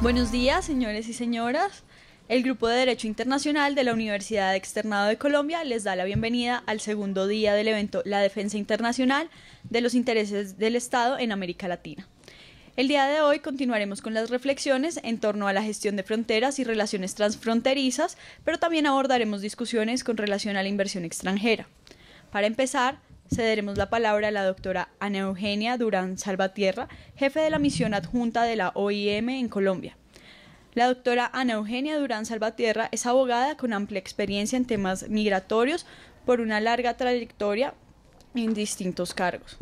Buenos días, señores y señoras. El Grupo de Derecho Internacional de la Universidad Externado de Colombia les da la bienvenida al segundo día del evento La Defensa Internacional de los Intereses del Estado en América Latina. El día de hoy continuaremos con las reflexiones en torno a la gestión de fronteras y relaciones transfronterizas, pero también abordaremos discusiones con relación a la inversión extranjera. Para empezar, cederemos la palabra a la doctora Ana Eugenia Durán Salvatierra, jefe de la misión adjunta de la OIM en Colombia. La doctora Ana Eugenia Durán Salvatierra es abogada con amplia experiencia en temas migratorios por una larga trayectoria en distintos cargos.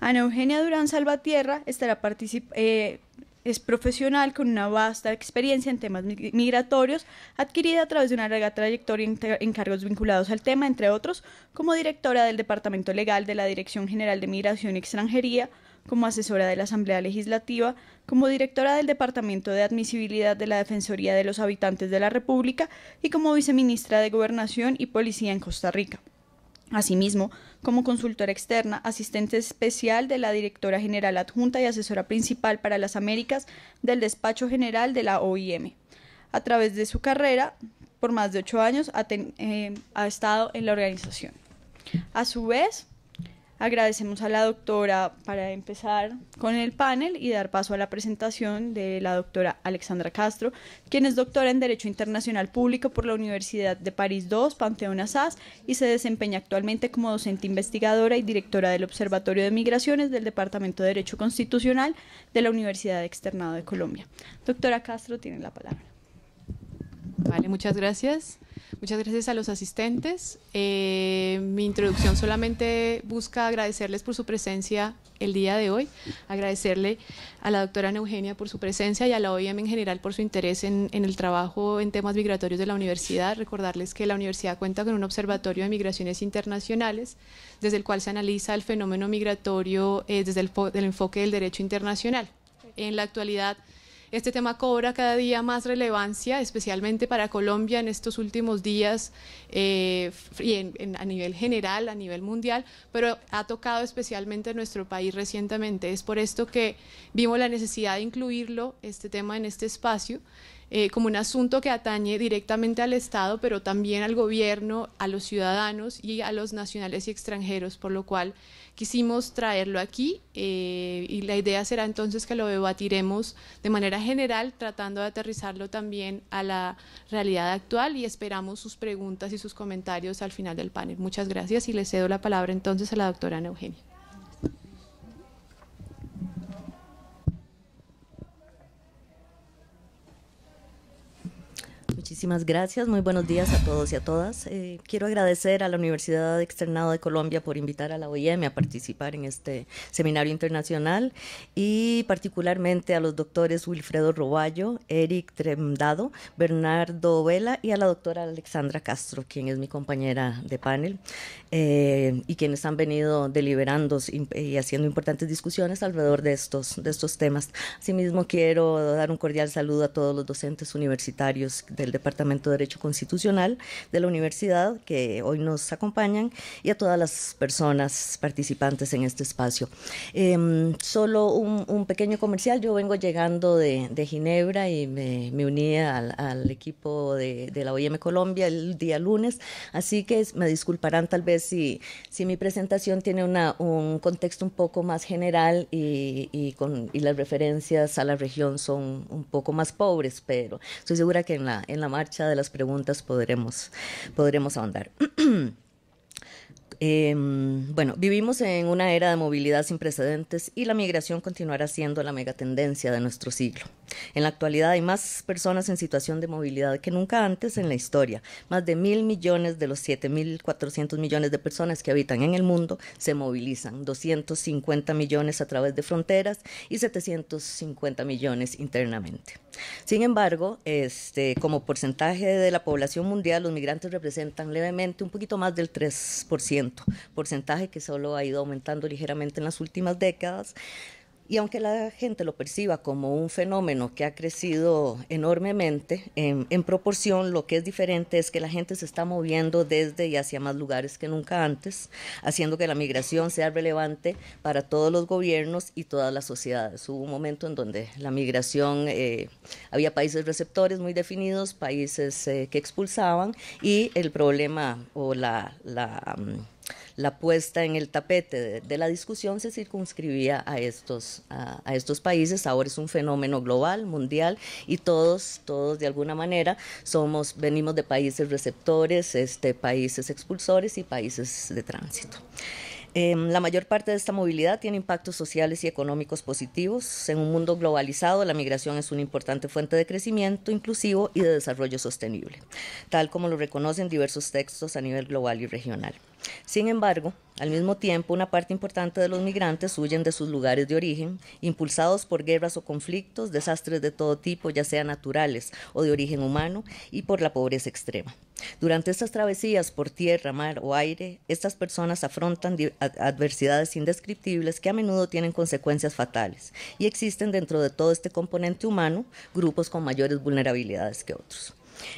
Ana Eugenia Durán Salvatierra estará participando... Eh, es profesional con una vasta experiencia en temas migratorios, adquirida a través de una larga trayectoria en cargos vinculados al tema, entre otros, como directora del Departamento Legal de la Dirección General de Migración y Extranjería, como asesora de la Asamblea Legislativa, como directora del Departamento de Admisibilidad de la Defensoría de los Habitantes de la República y como viceministra de Gobernación y Policía en Costa Rica. Asimismo, como consultora externa, asistente especial de la directora general adjunta y asesora principal para las Américas del despacho general de la OIM. A través de su carrera, por más de ocho años, ha, eh, ha estado en la organización. A su vez, Agradecemos a la doctora para empezar con el panel y dar paso a la presentación de la doctora Alexandra Castro, quien es doctora en Derecho Internacional Público por la Universidad de París II, Panteón sas y se desempeña actualmente como docente investigadora y directora del Observatorio de Migraciones del Departamento de Derecho Constitucional de la Universidad Externado de Colombia. Doctora Castro, tiene la palabra. Vale, muchas gracias. Muchas gracias a los asistentes. Eh, mi introducción solamente busca agradecerles por su presencia el día de hoy, agradecerle a la doctora Eugenia por su presencia y a la OIM en general por su interés en, el trabajo en temas migratorios de la universidad. Recordarles que la universidad cuenta con un observatorio de migraciones internacionales, desde el cual se analiza el fenómeno migratorio eh, desde el enfoque del derecho internacional. En la actualidad, este tema cobra cada día más relevancia, especialmente para Colombia en estos últimos días eh, y a nivel general, a nivel mundial, pero ha tocado especialmente a nuestro país recientemente. Es por esto que vimos la necesidad de incluirlo, este tema, en este espacio. Eh, como un asunto que atañe directamente al Estado, pero también al gobierno, a los ciudadanos y a los nacionales y extranjeros, por lo cual quisimos traerlo aquí eh, y la idea será entonces que lo debatiremos de manera general, tratando de aterrizarlo también a la realidad actual y esperamos sus preguntas y sus comentarios al final del panel. Muchas gracias y le cedo la palabra entonces a la doctora Eugenia. Muchísimas gracias, muy buenos días a todos y a todas. Eh, quiero agradecer a la Universidad Externado de Colombia por invitar a la OIM a participar en este seminario internacional y particularmente a los doctores Wilfredo Roballo, Eric Tremdado, Bernardo Vela y a la doctora Alexandra Castro, quien es mi compañera de panel eh, y quienes han venido deliberando y haciendo importantes discusiones alrededor de estos, de estos temas. Asimismo, quiero dar un cordial saludo a todos los docentes universitarios del Departamento de Derecho Constitucional de la Universidad, que hoy nos acompañan, y a todas las personas participantes en este espacio. Em, solo un, pequeño comercial, yo vengo llegando de, de Ginebra y me, uní al, equipo de, la OIM Colombia el día lunes, así que me disculparán tal vez si, si mi presentación tiene un contexto un poco más general y, y, con, y las referencias a la región son un poco más pobres, pero estoy segura que en la marcha de las preguntas podremos, podremos ahondar. Em, bueno, vivimos en una era de movilidad sin precedentes y la migración continuará siendo la megatendencia de nuestro siglo. En la actualidad hay más personas en situación de movilidad que nunca antes en la historia. Más de mil millones de los 7.400 millones de personas que habitan en el mundo se movilizan, 250 millones a través de fronteras y 750 millones internamente. Sin embargo, este, como porcentaje de la población mundial, los migrantes representan levemente un poquito más del 3%, porcentaje que solo ha ido aumentando ligeramente en las últimas décadas. Y aunque la gente lo perciba como un fenómeno que ha crecido enormemente, em, en, proporción lo que es diferente es que la gente se está moviendo desde y hacia más lugares que nunca antes, haciendo que la migración sea relevante para todos los gobiernos y todas las sociedades. Hubo un momento en donde la migración, eh, había países receptores muy definidos, países eh, que expulsaban y el problema o la la puesta en el tapete de, la discusión se circunscribía a estos, estos países. Ahora es un fenómeno global, mundial, y todos, todos de alguna manera somos, venimos de países receptores, este, países expulsores y países de tránsito. Em, la mayor parte de esta movilidad tiene impactos sociales y económicos positivos. En un mundo globalizado, la migración es una importante fuente de crecimiento inclusivo y de desarrollo sostenible, tal como lo reconocen diversos textos a nivel global y regional. Sin embargo, al mismo tiempo, una parte importante de los migrantes huyen de sus lugares de origen, impulsados por guerras o conflictos, desastres de todo tipo, ya sean naturales o de origen humano, y por la pobreza extrema. Durante estas travesías por tierra, mar o aire, estas personas afrontan adversidades indescriptibles que a menudo tienen consecuencias fatales, y existen dentro de todo este componente humano grupos con mayores vulnerabilidades que otros.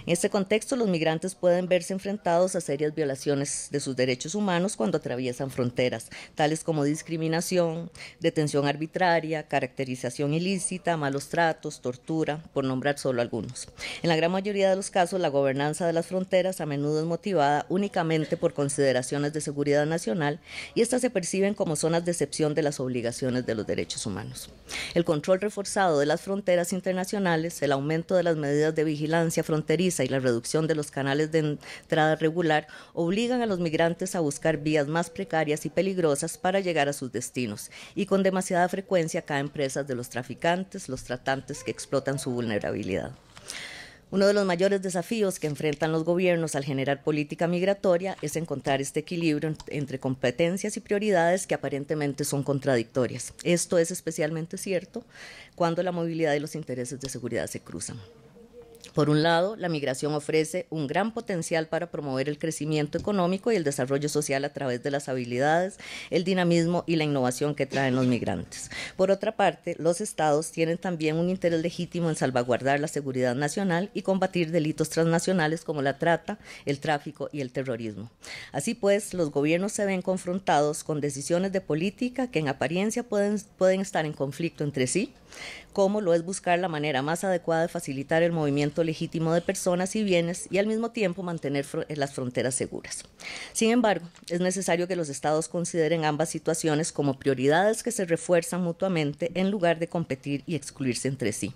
En este contexto, los migrantes pueden verse enfrentados a serias violaciones de sus derechos humanos cuando atraviesan fronteras, tales como discriminación, detención arbitraria, caracterización ilícita, malos tratos, tortura, por nombrar solo algunos. En la gran mayoría de los casos, la gobernanza de las fronteras a menudo es motivada únicamente por consideraciones de seguridad nacional y estas se perciben como zonas de excepción de las obligaciones de los derechos humanos. El control reforzado de las fronteras internacionales, el aumento de las medidas de vigilancia fronteriza, y la reducción de los canales de entrada regular obligan a los migrantes a buscar vías más precarias y peligrosas para llegar a sus destinos y con demasiada frecuencia caen presas de los traficantes, los tratantes que explotan su vulnerabilidad. Uno de los mayores desafíos que enfrentan los gobiernos al generar política migratoria es encontrar este equilibrio entre competencias y prioridades que aparentemente son contradictorias. Esto es especialmente cierto cuando la movilidad y los intereses de seguridad se cruzan. Por un lado, la migración ofrece un gran potencial para promover el crecimiento económico y el desarrollo social a través de las habilidades, el dinamismo y la innovación que traen los migrantes. Por otra parte, los estados tienen también un interés legítimo en salvaguardar la seguridad nacional y combatir delitos transnacionales como la trata, el tráfico y el terrorismo. Así pues, los gobiernos se ven confrontados con decisiones de política que en apariencia pueden, pueden estar en conflicto entre sí, Cómo lo es buscar la manera más adecuada de facilitar el movimiento legítimo de personas y bienes y al mismo tiempo mantener eh, las fronteras seguras. Sin embargo, es necesario que los estados consideren ambas situaciones como prioridades que se refuerzan mutuamente en lugar de competir y excluirse entre sí.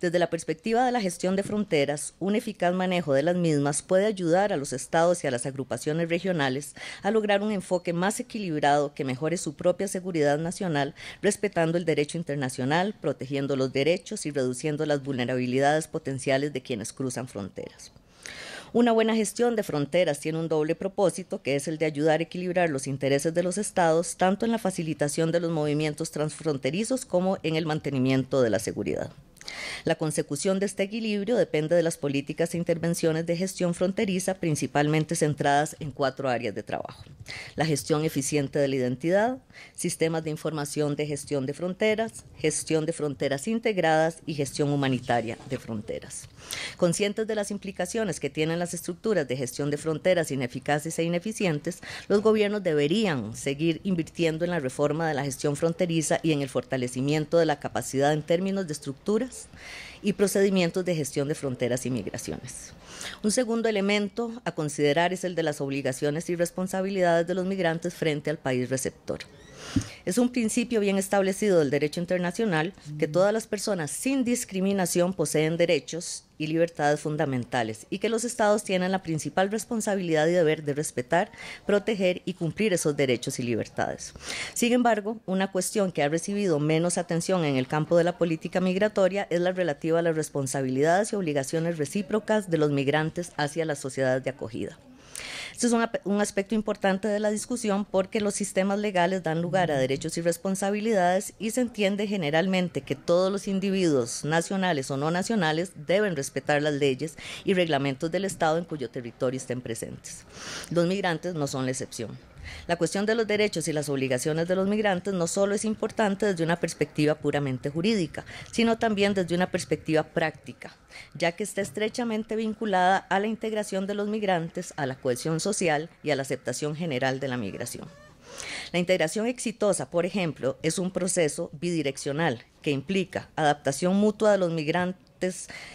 Desde la perspectiva de la gestión de fronteras, un eficaz manejo de las mismas puede ayudar a los estados y a las agrupaciones regionales a lograr un enfoque más equilibrado que mejore su propia seguridad nacional, respetando el derecho internacional, protegiendo los derechos y reduciendo las vulnerabilidades potenciales de quienes cruzan fronteras. Una buena gestión de fronteras tiene un doble propósito, que es el de ayudar a equilibrar los intereses de los estados, tanto en la facilitación de los movimientos transfronterizos como en el mantenimiento de la seguridad. La consecución de este equilibrio depende de las políticas e intervenciones de gestión fronteriza principalmente centradas en cuatro áreas de trabajo. La gestión eficiente de la identidad, sistemas de información de gestión de fronteras, gestión de fronteras integradas y gestión humanitaria de fronteras. Conscientes de las implicaciones que tienen las estructuras de gestión de fronteras ineficaces e ineficientes, los gobiernos deberían seguir invirtiendo en la reforma de la gestión fronteriza y en el fortalecimiento de la capacidad en términos de estructuras y procedimientos de gestión de fronteras y migraciones. Un segundo elemento a considerar es el de las obligaciones y responsabilidades de los migrantes frente al país receptor. Es un principio bien establecido del derecho internacional que todas las personas sin discriminación poseen derechos y libertades fundamentales y que los estados tienen la principal responsabilidad y deber de respetar, proteger y cumplir esos derechos y libertades. Sin embargo, una cuestión que ha recibido menos atención en el campo de la política migratoria es la relativa a las responsabilidades y obligaciones recíprocas de los migrantes hacia las sociedades de acogida. Este es un, un aspecto importante de la discusión porque los sistemas legales dan lugar a derechos y responsabilidades y se entiende generalmente que todos los individuos nacionales o no nacionales deben respetar las leyes y reglamentos del Estado en cuyo territorio estén presentes. Los migrantes no son la excepción. La cuestión de los derechos y las obligaciones de los migrantes no solo es importante desde una perspectiva puramente jurídica, sino también desde una perspectiva práctica, ya que está estrechamente vinculada a la integración de los migrantes, a la cohesión social y a la aceptación general de la migración. La integración exitosa, por ejemplo, es un proceso bidireccional que implica adaptación mutua de los migrantes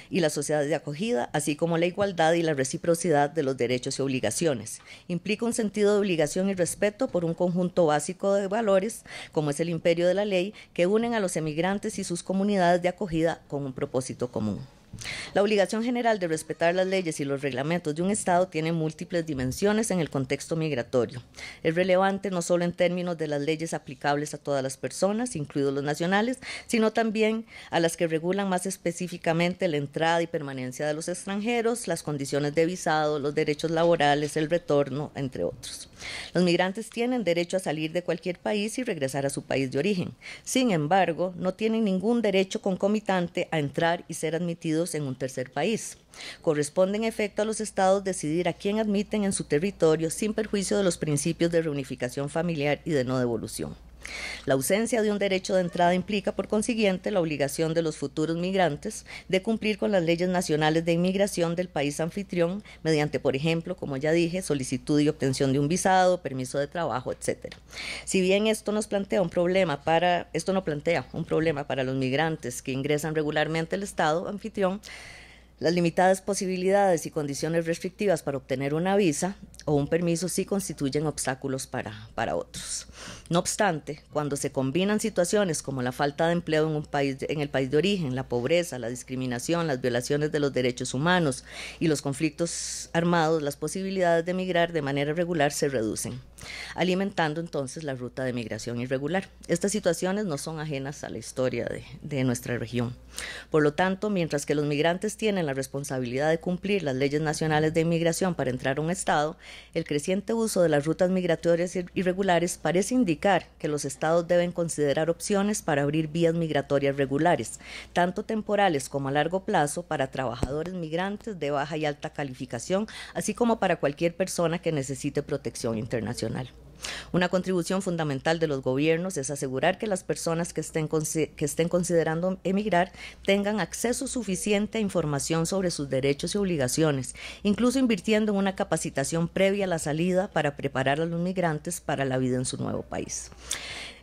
y las sociedades de acogida, así como la igualdad y la reciprocidad de los derechos y obligaciones. Implica un sentido de obligación y respeto por un conjunto básico de valores, como es el imperio de la ley, que unen a los emigrantes y sus comunidades de acogida con un propósito común. La obligación general de respetar las leyes y los reglamentos de un Estado tiene múltiples dimensiones en el contexto migratorio. Es relevante no solo en términos de las leyes aplicables a todas las personas, incluidos los nacionales, sino también a las que regulan más específicamente la entrada y permanencia de los extranjeros, las condiciones de visado, los derechos laborales, el retorno, entre otros. Los migrantes tienen derecho a salir de cualquier país y regresar a su país de origen. Sin embargo, no tienen ningún derecho concomitante a entrar y ser admitidos en un tercer país. Corresponde en efecto a los estados decidir a quién admiten en su territorio sin perjuicio de los principios de reunificación familiar y de no devolución. La ausencia de un derecho de entrada implica, por consiguiente, la obligación de los futuros migrantes de cumplir con las leyes nacionales de inmigración del país anfitrión mediante, por ejemplo, como ya dije, solicitud y obtención de un visado, permiso de trabajo, etc. Si bien esto nos plantea un problema para, esto no plantea un problema para los migrantes que ingresan regularmente al Estado anfitrión, las limitadas posibilidades y condiciones restrictivas para obtener una visa o un permiso sí constituyen obstáculos para otros. No obstante, cuando se combinan situaciones como la falta de empleo en, un país, el país de origen, la pobreza, la discriminación, las violaciones de los derechos humanos y los conflictos armados, las posibilidades de emigrar de manera regular se reducen, alimentando entonces la ruta de migración irregular. Estas situaciones no son ajenas a la historia de, de nuestra región. Por lo tanto, mientras que los migrantes tienen la responsabilidad de cumplir las leyes nacionales de inmigración para entrar a un Estado, el creciente uso de las rutas migratorias irregulares parece indicar que los estados deben considerar opciones para abrir vías migratorias regulares, tanto temporales como a largo plazo, para trabajadores migrantes de baja y alta calificación, así como para cualquier persona que necesite protección internacional. Una contribución fundamental de los gobiernos es asegurar que las personas que estén, que estén considerando emigrar tengan acceso suficiente a información sobre sus derechos y obligaciones, incluso invirtiendo en una capacitación previa a la salida para preparar a los migrantes para la vida en su nuevo país.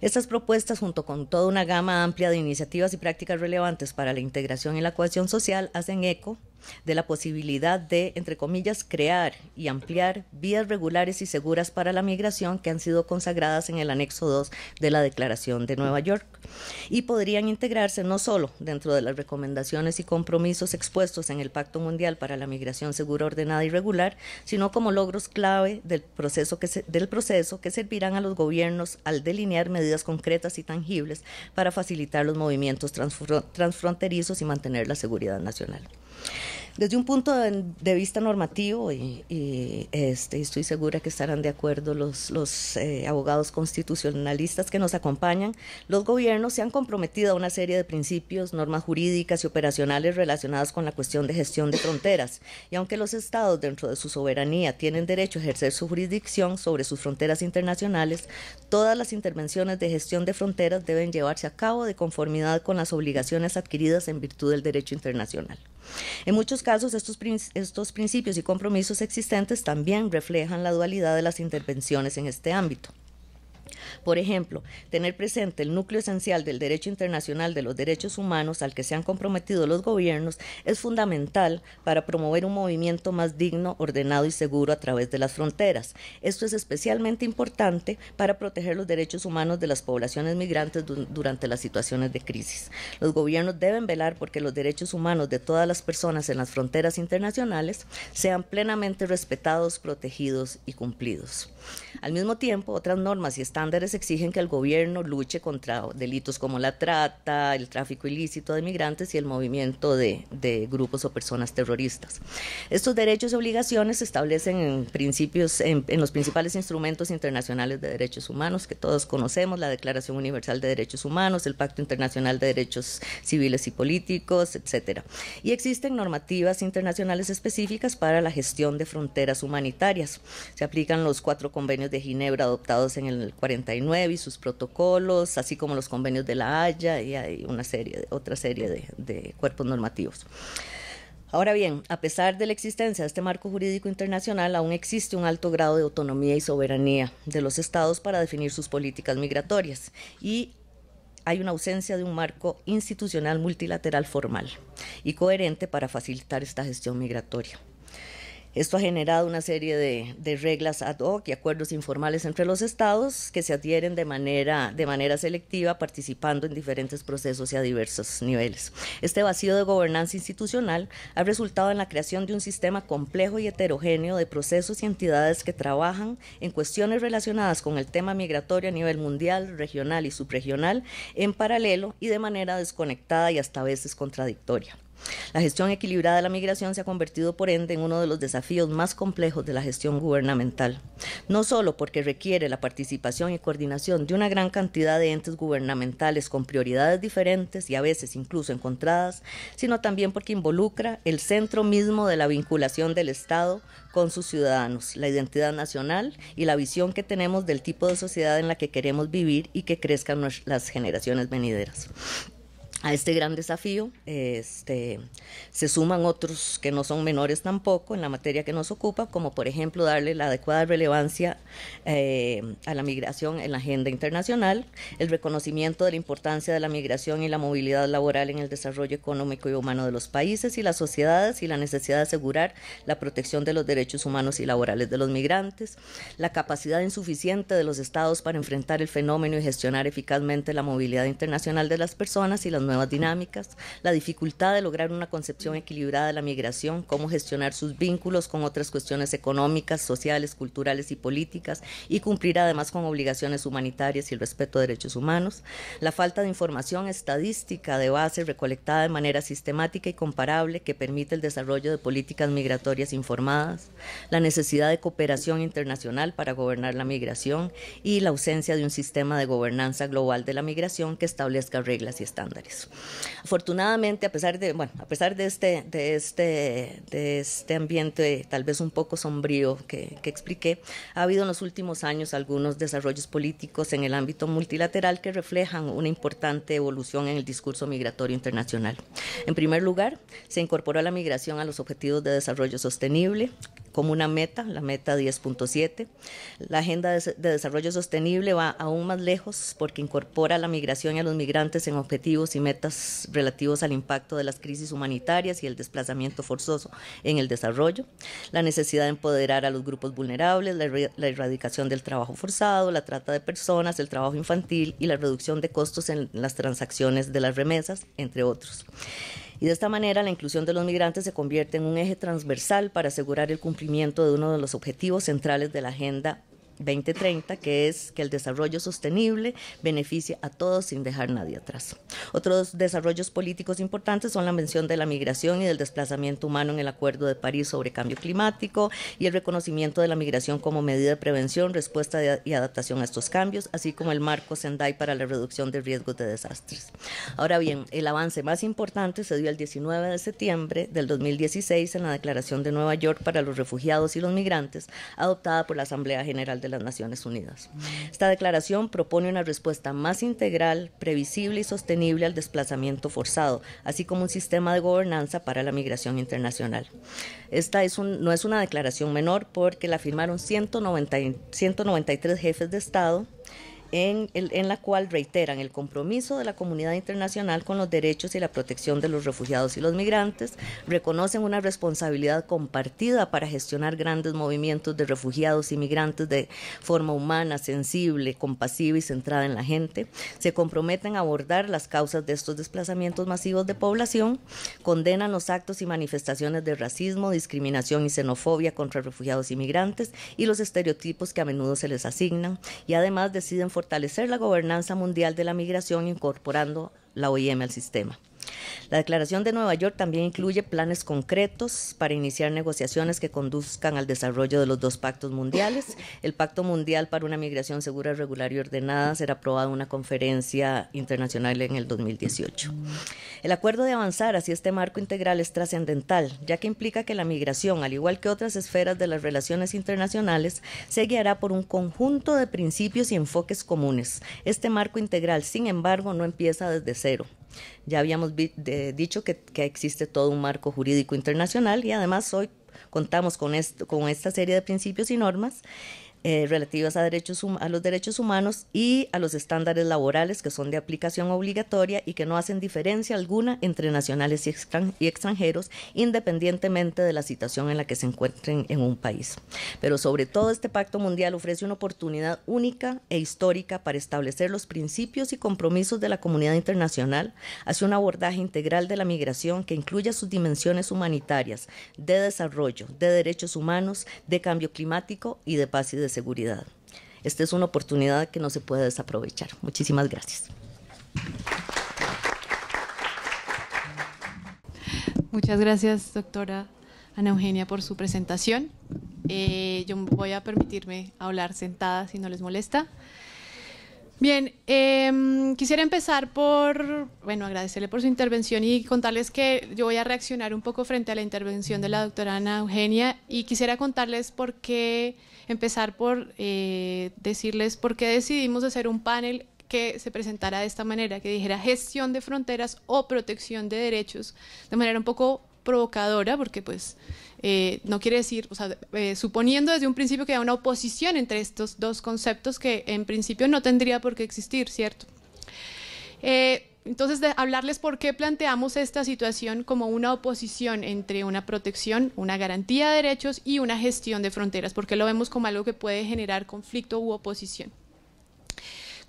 Estas propuestas, junto con toda una gama amplia de iniciativas y prácticas relevantes para la integración y la cohesión social, hacen eco de la posibilidad de, entre comillas, crear y ampliar vías regulares y seguras para la migración que han sido consagradas en el anexo 2 de la Declaración de Nueva York y podrían integrarse no solo dentro de las recomendaciones y compromisos expuestos en el Pacto Mundial para la Migración Segura, Ordenada y Regular, sino como logros clave del proceso que, del proceso que servirán a los gobiernos al delinear medidas concretas y tangibles para facilitar los movimientos transfronterizos y mantener la seguridad nacional. Desde un punto de, vista normativo, y, este, estoy segura que estarán de acuerdo los, los eh, abogados constitucionalistas que nos acompañan, los gobiernos se han comprometido a una serie de principios, normas jurídicas y operacionales relacionadas con la cuestión de gestión de fronteras. Y aunque los estados, dentro de su soberanía, tienen derecho a ejercer su jurisdicción sobre sus fronteras internacionales, todas las intervenciones de gestión de fronteras deben llevarse a cabo de conformidad con las obligaciones adquiridas en virtud del derecho internacional. En muchos casos, casos, estos, estos principios y compromisos existentes también reflejan la dualidad de las intervenciones en este ámbito. Por ejemplo, tener presente el núcleo esencial del derecho internacional de los derechos humanos al que se han comprometido los gobiernos es fundamental para promover un movimiento más digno, ordenado y seguro a través de las fronteras. Esto es especialmente importante para proteger los derechos humanos de las poblaciones migrantes durante las situaciones de crisis. Los gobiernos deben velar porque los derechos humanos de todas las personas en las fronteras internacionales sean plenamente respetados, protegidos y cumplidos. Al mismo tiempo, otras normas y estándares estándares exigen que el gobierno luche contra delitos como la trata, el tráfico ilícito de migrantes y el movimiento de, grupos o personas terroristas. Estos derechos y obligaciones se establecen en, principios, en, los principales instrumentos internacionales de derechos humanos que todos conocemos, la Declaración Universal de Derechos Humanos, el Pacto Internacional de Derechos Civiles y Políticos, etcétera. Y existen normativas internacionales específicas para la gestión de fronteras humanitarias. Se aplican los cuatro convenios de Ginebra adoptados en el 40 y sus protocolos, así como los convenios de la Haya y hay una serie, otra serie de cuerpos normativos. Ahora bien, a pesar de la existencia de este marco jurídico internacional, aún existe un alto grado de autonomía y soberanía de los estados para definir sus políticas migratorias y hay una ausencia de un marco institucional multilateral formal y coherente para facilitar esta gestión migratoria. Esto ha generado una serie de, reglas ad hoc y acuerdos informales entre los estados que se adhieren de manera, de manera selectiva, participando en diferentes procesos y a diversos niveles. Este vacío de gobernanza institucional ha resultado en la creación de un sistema complejo y heterogéneo de procesos y entidades que trabajan en cuestiones relacionadas con el tema migratorio a nivel mundial, regional y subregional en paralelo y de manera desconectada y hasta veces contradictoria. La gestión equilibrada de la migración se ha convertido, por ende, en uno de los desafíos más complejos de la gestión gubernamental, no solo porque requiere la participación y coordinación de una gran cantidad de entes gubernamentales con prioridades diferentes y a veces incluso encontradas, sino también porque involucra el centro mismo de la vinculación del Estado con sus ciudadanos, la identidad nacional y la visión que tenemos del tipo de sociedad en la que queremos vivir y que crezcan las generaciones venideras a este gran desafío este, se suman otros que no son menores tampoco en la materia que nos ocupa, como por ejemplo darle la adecuada relevancia eh, a la migración en la agenda internacional, el reconocimiento de la importancia de la migración y la movilidad laboral en el desarrollo económico y humano de los países y las sociedades y la necesidad de asegurar la protección de los derechos humanos y laborales de los migrantes, la capacidad insuficiente de los estados para enfrentar el fenómeno y gestionar eficazmente la movilidad internacional de las personas y las nuevas dinámicas, la dificultad de lograr una concepción equilibrada de la migración, cómo gestionar sus vínculos con otras cuestiones económicas, sociales, culturales y políticas, y cumplir además con obligaciones humanitarias y el respeto a derechos humanos, la falta de información estadística de base recolectada de manera sistemática y comparable que permite el desarrollo de políticas migratorias informadas, la necesidad de cooperación internacional para gobernar la migración y la ausencia de un sistema de gobernanza global de la migración que establezca reglas y estándares. Afortunadamente, a pesar de, bueno, a pesar de este, de este, de este ambiente tal vez un poco sombrío que, expliqué, ha habido en los últimos años algunos desarrollos políticos en el ámbito multilateral que reflejan una importante evolución en el discurso migratorio internacional. En primer lugar, se incorporó la migración a los objetivos de desarrollo sostenible como una meta, la meta 10.7. La Agenda de, Desarrollo Sostenible va aún más lejos porque incorpora la migración y a los migrantes en objetivos y metas metas relativos al impacto de las crisis humanitarias y el desplazamiento forzoso en el desarrollo, la necesidad de empoderar a los grupos vulnerables, la, la erradicación del trabajo forzado, la trata de personas, el trabajo infantil y la reducción de costos en las transacciones de las remesas, entre otros. Y de esta manera la inclusión de los migrantes se convierte en un eje transversal para asegurar el cumplimiento de uno de los objetivos centrales de la Agenda 2030, que es que el desarrollo sostenible beneficie a todos sin dejar nadie atrás. Otros desarrollos políticos importantes son la mención de la migración y del desplazamiento humano en el Acuerdo de París sobre Cambio Climático y el reconocimiento de la migración como medida de prevención, respuesta y adaptación a estos cambios, así como el marco Sendai para la reducción de riesgos de desastres. Ahora bien, el avance más importante se dio el 19 de septiembre del 2016 en la Declaración de Nueva York para los Refugiados y los Migrantes, adoptada por la Asamblea General de las Naciones Unidas. Esta declaración propone una respuesta más integral, previsible y sostenible al desplazamiento forzado, así como un sistema de gobernanza para la migración internacional. Esta es un, no es una declaración menor porque la firmaron 193 jefes de Estado en, la cual reiteran el compromiso de la comunidad internacional con los derechos y la protección de los refugiados y los migrantes, reconocen una responsabilidad compartida para gestionar grandes movimientos de refugiados y migrantes de forma humana, sensible, compasiva y centrada en la gente, se comprometen a abordar las causas de estos desplazamientos masivos de población, condenan los actos y manifestaciones de racismo, discriminación y xenofobia contra refugiados y migrantes y los estereotipos que a menudo se les asignan y además deciden fortalecer la gobernanza mundial de la migración incorporando la OIM al sistema. La declaración de Nueva York también incluye planes concretos para iniciar negociaciones que conduzcan al desarrollo de los dos pactos mundiales. El Pacto Mundial para una Migración Segura, Regular y Ordenada será aprobado en una conferencia internacional en el 2018. El acuerdo de avanzar hacia este marco integral es trascendental, ya que implica que la migración, al igual que otras esferas de las relaciones internacionales, se guiará por un conjunto de principios y enfoques comunes. Este marco integral, sin embargo, no empieza desde cero ya habíamos dicho que, existe todo un marco jurídico internacional y además hoy contamos con esta serie de principios y normas eh, relativas a, derechos, a los derechos humanos y a los estándares laborales que son de aplicación obligatoria y que no hacen diferencia alguna entre nacionales y, y extranjeros, independientemente de la situación en la que se encuentren en un país. Pero sobre todo este pacto mundial ofrece una oportunidad única e histórica para establecer los principios y compromisos de la comunidad internacional hacia un abordaje integral de la migración que incluya sus dimensiones humanitarias, de desarrollo, de derechos humanos, de cambio climático y de paz y de seguridad. Esta es una oportunidad que no se puede desaprovechar. Muchísimas gracias. Muchas gracias, doctora Ana Eugenia, por su presentación. Eh, yo voy a permitirme hablar sentada si no les molesta. Bien, eh, quisiera empezar por, bueno, agradecerle por su intervención y contarles que yo voy a reaccionar un poco frente a la intervención de la mm. doctora Ana Eugenia y quisiera contarles por qué, empezar por eh, decirles por qué decidimos hacer un panel que se presentara de esta manera, que dijera gestión de fronteras o protección de derechos, de manera un poco provocadora, porque pues eh, no quiere decir, o sea, eh, suponiendo desde un principio que hay una oposición entre estos dos conceptos que en principio no tendría por qué existir, ¿cierto? Eh, entonces, de hablarles por qué planteamos esta situación como una oposición entre una protección, una garantía de derechos y una gestión de fronteras, porque lo vemos como algo que puede generar conflicto u oposición.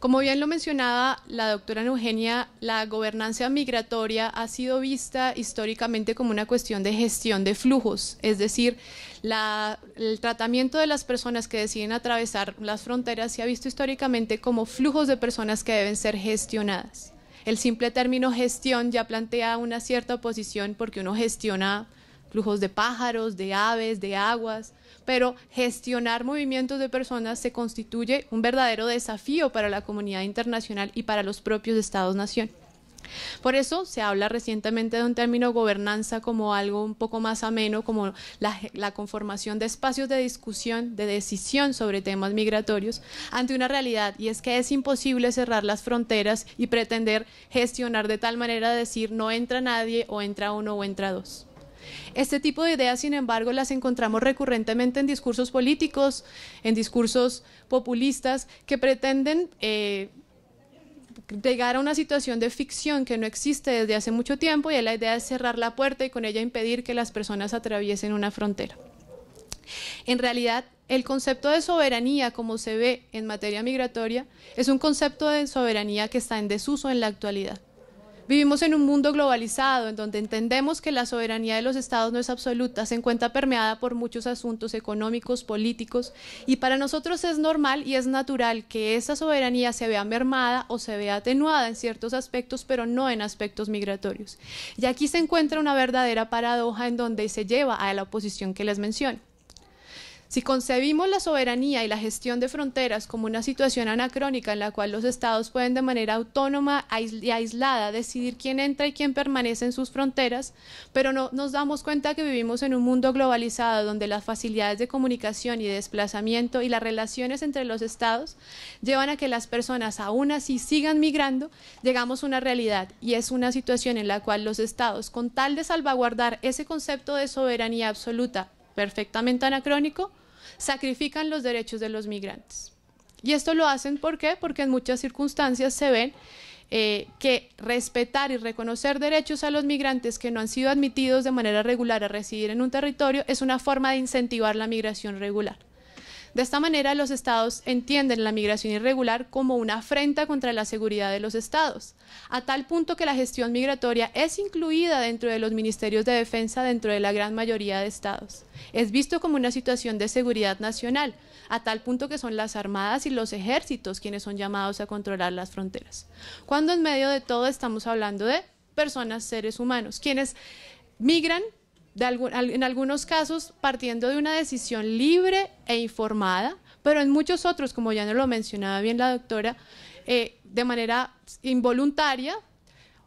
Como bien lo mencionaba la doctora Eugenia, la gobernanza migratoria ha sido vista históricamente como una cuestión de gestión de flujos, es decir, el tratamiento de las personas que deciden atravesar las fronteras se ha visto históricamente como flujos de personas que deben ser gestionadas. El simple término gestión ya plantea una cierta oposición porque uno gestiona flujos de pájaros, de aves, de aguas, pero gestionar movimientos de personas se constituye un verdadero desafío para la comunidad internacional y para los propios estados-nación. Por eso se habla recientemente de un término gobernanza como algo un poco más ameno, como la, la, conformación de espacios de discusión, de decisión sobre temas migratorios, ante una realidad, y es que es imposible cerrar las fronteras y pretender gestionar de tal manera decir no entra nadie o entra uno o entra dos. Este tipo de ideas, sin embargo, las encontramos recurrentemente en discursos políticos, en discursos populistas, que pretenden... Eh, llegar a una situación de ficción que no existe desde hace mucho tiempo y la idea es cerrar la puerta y con ella impedir que las personas atraviesen una frontera. En realidad, el concepto de soberanía, como se ve en materia migratoria, es un concepto de soberanía que está en desuso en la actualidad. Vivimos en un mundo globalizado en donde entendemos que la soberanía de los estados no es absoluta, se encuentra permeada por muchos asuntos económicos, políticos, y para nosotros es normal y es natural que esa soberanía se vea mermada o se vea atenuada en ciertos aspectos, pero no en aspectos migratorios. Y aquí se encuentra una verdadera paradoja en donde se lleva a la oposición que les menciono. Si concebimos la soberanía y la gestión de fronteras como una situación anacrónica en la cual los estados pueden de manera autónoma y aislada decidir quién entra y quién permanece en sus fronteras, pero no nos damos cuenta que vivimos en un mundo globalizado donde las facilidades de comunicación y desplazamiento y las relaciones entre los estados llevan a que las personas aún así sigan migrando, llegamos a una realidad y es una situación en la cual los estados, con tal de salvaguardar ese concepto de soberanía absoluta perfectamente anacrónico, sacrifican los derechos de los migrantes. Y esto lo hacen ¿por qué? porque en muchas circunstancias se ven eh, que respetar y reconocer derechos a los migrantes que no han sido admitidos de manera regular a residir en un territorio es una forma de incentivar la migración regular. De esta manera, los estados entienden la migración irregular como una afrenta contra la seguridad de los estados, a tal punto que la gestión migratoria es incluida dentro de los ministerios de defensa dentro de la gran mayoría de estados. Es visto como una situación de seguridad nacional, a tal punto que son las armadas y los ejércitos quienes son llamados a controlar las fronteras. Cuando en medio de todo estamos hablando de personas, seres humanos, quienes migran en algunos casos partiendo de una decisión libre e informada, pero en muchos otros, como ya nos lo mencionaba bien la doctora, eh, de manera involuntaria,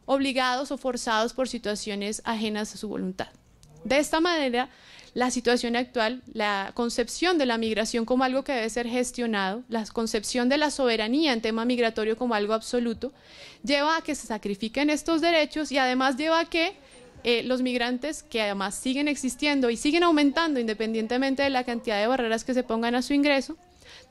obligados o forzados por situaciones ajenas a su voluntad. De esta manera, la situación actual, la concepción de la migración como algo que debe ser gestionado, la concepción de la soberanía en tema migratorio como algo absoluto, lleva a que se sacrifiquen estos derechos y además lleva a que eh, los migrantes que además siguen existiendo y siguen aumentando independientemente de la cantidad de barreras que se pongan a su ingreso,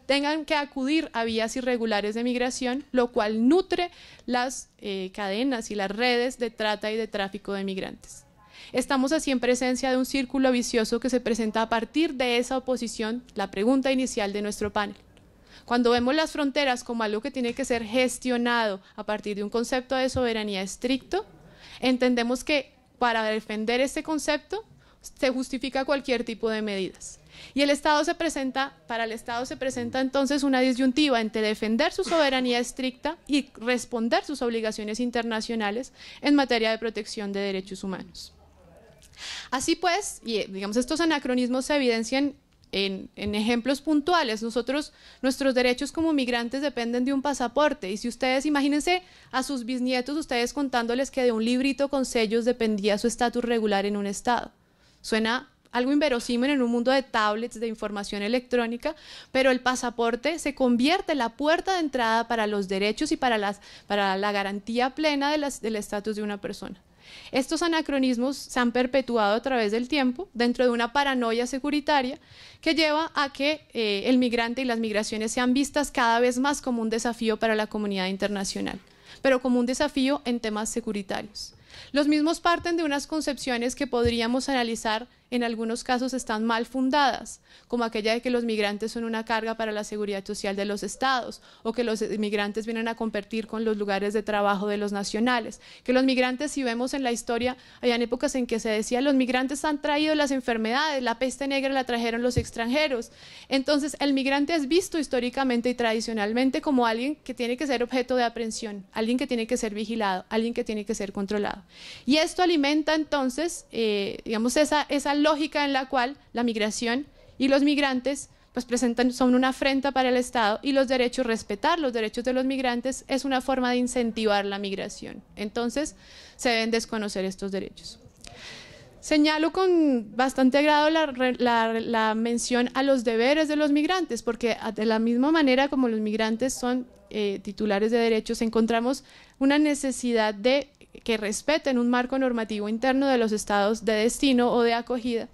tengan que acudir a vías irregulares de migración, lo cual nutre las eh, cadenas y las redes de trata y de tráfico de migrantes. Estamos así en presencia de un círculo vicioso que se presenta a partir de esa oposición, la pregunta inicial de nuestro panel. Cuando vemos las fronteras como algo que tiene que ser gestionado a partir de un concepto de soberanía estricto, entendemos que para defender este concepto, se justifica cualquier tipo de medidas. Y el Estado se presenta, para el Estado se presenta entonces una disyuntiva entre defender su soberanía estricta y responder sus obligaciones internacionales en materia de protección de derechos humanos. Así pues, y eh, digamos, estos anacronismos se evidencian en, ejemplos puntuales, nosotros, nuestros derechos como migrantes dependen de un pasaporte. Y si ustedes, imagínense a sus bisnietos, ustedes contándoles que de un librito con sellos dependía su estatus regular en un estado. Suena algo inverosímil en un mundo de tablets, de información electrónica, pero el pasaporte se convierte en la puerta de entrada para los derechos y para, las, para la garantía plena del estatus de una persona. Estos anacronismos se han perpetuado a través del tiempo dentro de una paranoia securitaria que lleva a que eh, el migrante y las migraciones sean vistas cada vez más como un desafío para la comunidad internacional, pero como un desafío en temas securitarios. Los mismos parten de unas concepciones que podríamos analizar en algunos casos están mal fundadas, como aquella de que los migrantes son una carga para la seguridad social de los estados, o que los migrantes vienen a competir con los lugares de trabajo de los nacionales, que los migrantes, si vemos en la historia, hayan épocas en que se decía, los migrantes han traído las enfermedades, la peste negra la trajeron los extranjeros. Entonces, el migrante es visto históricamente y tradicionalmente como alguien que tiene que ser objeto de aprehensión, alguien que tiene que ser vigilado, alguien que tiene que ser controlado. Y esto alimenta entonces, eh, digamos, esa, esa lógica en la cual la migración y los migrantes pues presentan, son una afrenta para el Estado y los derechos, respetar los derechos de los migrantes es una forma de incentivar la migración. Entonces, se deben desconocer estos derechos. Señalo con bastante grado la, la, mención a los deberes de los migrantes, porque de la misma manera como los migrantes son eh, titulares de derechos, encontramos una necesidad de que respeten un marco normativo interno de los estados de destino o de acogida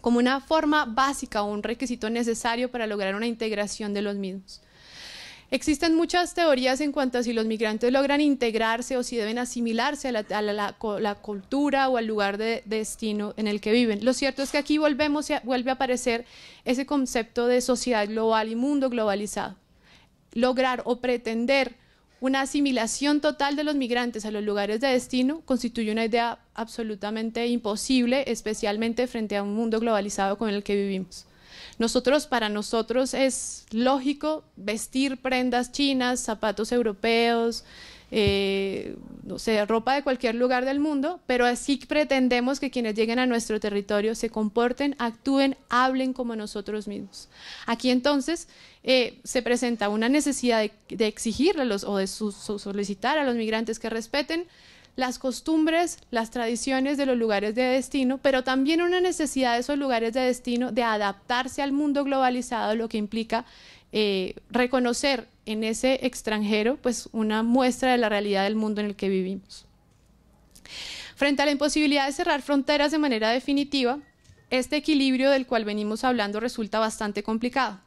como una forma básica o un requisito necesario para lograr una integración de los mismos. Existen muchas teorías en cuanto a si los migrantes logran integrarse o si deben asimilarse a la, cultura o al lugar de, de, destino en el que viven. Lo cierto es que aquí volvemos, vuelve a aparecer ese concepto de sociedad global y mundo globalizado. Lograr o pretender una asimilación total de los migrantes a los lugares de destino constituye una idea absolutamente imposible, especialmente frente a un mundo globalizado con el que vivimos. Nosotros, para nosotros es lógico vestir prendas chinas, zapatos europeos, eh, no sé, ropa de cualquier lugar del mundo, pero así pretendemos que quienes lleguen a nuestro territorio se comporten, actúen, hablen como nosotros mismos. Aquí entonces eh, se presenta una necesidad de, exigirles o de solicitar a los migrantes que respeten las costumbres, las tradiciones de los lugares de destino, pero también una necesidad de esos lugares de destino de adaptarse al mundo globalizado, lo que implica eh, reconocer en ese extranjero pues una muestra de la realidad del mundo en el que vivimos. Frente a la imposibilidad de cerrar fronteras de manera definitiva, este equilibrio del cual venimos hablando resulta bastante complicado.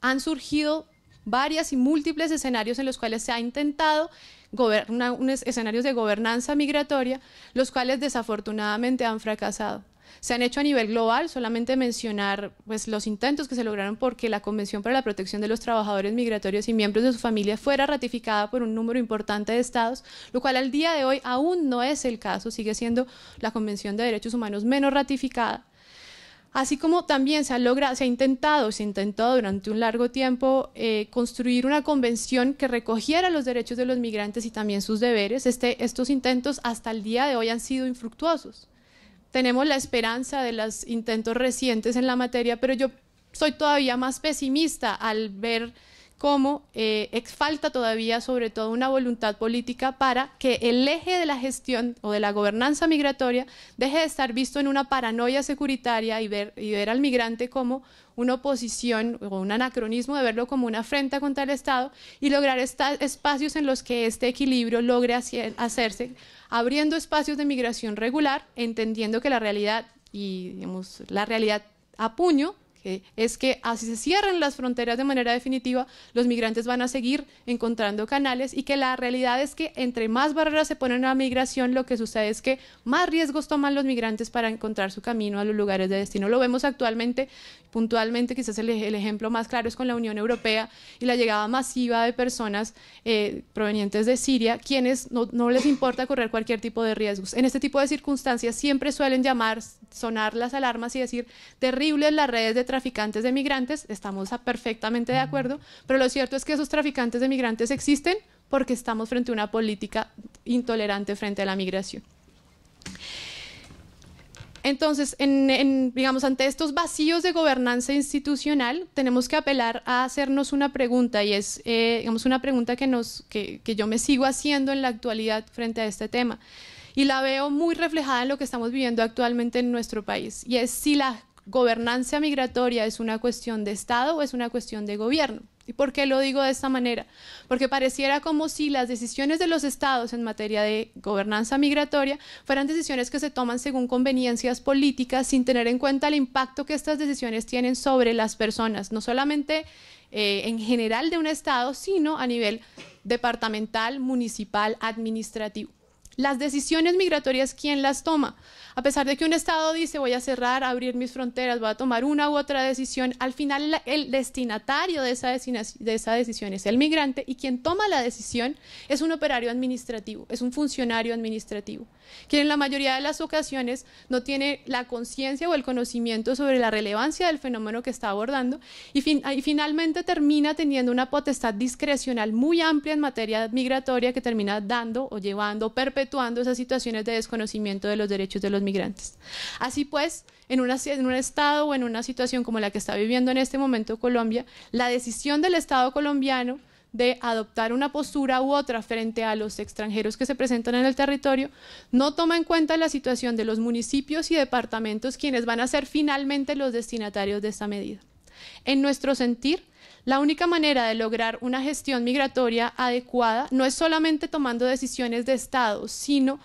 Han surgido varias y múltiples escenarios en los cuales se ha intentado gobernar, escenarios de gobernanza migratoria, los cuales desafortunadamente han fracasado se han hecho a nivel global, solamente mencionar pues, los intentos que se lograron porque la Convención para la Protección de los Trabajadores Migratorios y miembros de su familia fuera ratificada por un número importante de estados, lo cual al día de hoy aún no es el caso, sigue siendo la Convención de Derechos Humanos menos ratificada. Así como también se ha, intentado, durante un largo tiempo eh, construir una convención que recogiera los derechos de los migrantes y también sus deberes, este, estos intentos hasta el día de hoy han sido infructuosos tenemos la esperanza de los intentos recientes en la materia, pero yo soy todavía más pesimista al ver cómo eh, falta todavía sobre todo una voluntad política para que el eje de la gestión o de la gobernanza migratoria deje de estar visto en una paranoia securitaria y ver, y ver al migrante como una oposición o un anacronismo, de verlo como una afrenta contra el Estado y lograr espacios en los que este equilibrio logre hacerse, abriendo espacios de migración regular, entendiendo que la realidad y la realidad a puño es que así se cierren las fronteras de manera definitiva, los migrantes van a seguir encontrando canales y que la realidad es que entre más barreras se ponen a la migración, lo que sucede es que más riesgos toman los migrantes para encontrar su camino a los lugares de destino. Lo vemos actualmente, puntualmente, quizás el, ejemplo más claro es con la Unión Europea y la llegada masiva de personas eh, provenientes de Siria, quienes no, les importa correr cualquier tipo de riesgos. En este tipo de circunstancias siempre suelen llamar, sonar las alarmas y decir, terribles las redes de traficantes de migrantes, estamos perfectamente de acuerdo, pero lo cierto es que esos traficantes de migrantes existen porque estamos frente a una política intolerante frente a la migración. Entonces, digamos, ante estos vacíos de gobernanza institucional, tenemos que apelar a hacernos una pregunta y es, eh, una pregunta que, nos, que, que yo me sigo haciendo en la actualidad frente a este tema y la veo muy reflejada en lo que estamos viviendo actualmente en nuestro país y es si la gobernanza migratoria es una cuestión de Estado o es una cuestión de gobierno. ¿Y por qué lo digo de esta manera? Porque pareciera como si las decisiones de los estados en materia de gobernanza migratoria fueran decisiones que se toman según conveniencias políticas sin tener en cuenta el impacto que estas decisiones tienen sobre las personas, no solamente eh, en general de un estado, sino a nivel departamental, municipal, administrativo. Las decisiones migratorias, ¿quién las toma? A pesar de que un Estado dice voy a cerrar, abrir mis fronteras, voy a tomar una u otra decisión, al final el destinatario de esa, de esa decisión es el migrante y quien toma la decisión es un operario administrativo, es un funcionario administrativo, quien en la mayoría de las ocasiones no tiene la conciencia o el conocimiento sobre la relevancia del fenómeno que está abordando y, y finalmente termina teniendo una potestad discrecional muy amplia en materia migratoria que termina dando o llevando, perpetuando esas situaciones de desconocimiento de los derechos de los migrantes. Así pues, en, en, un estado o en una situación como la que está viviendo en este momento Colombia, la decisión del Estado colombiano de adoptar una postura u otra frente a los extranjeros que se presentan en el territorio, no toma en cuenta la situación de los municipios y departamentos quienes van a ser finalmente los destinatarios de esta medida. En nuestro sentir, la única manera de lograr una gestión migratoria adecuada no es solamente tomando decisiones de Estado, sino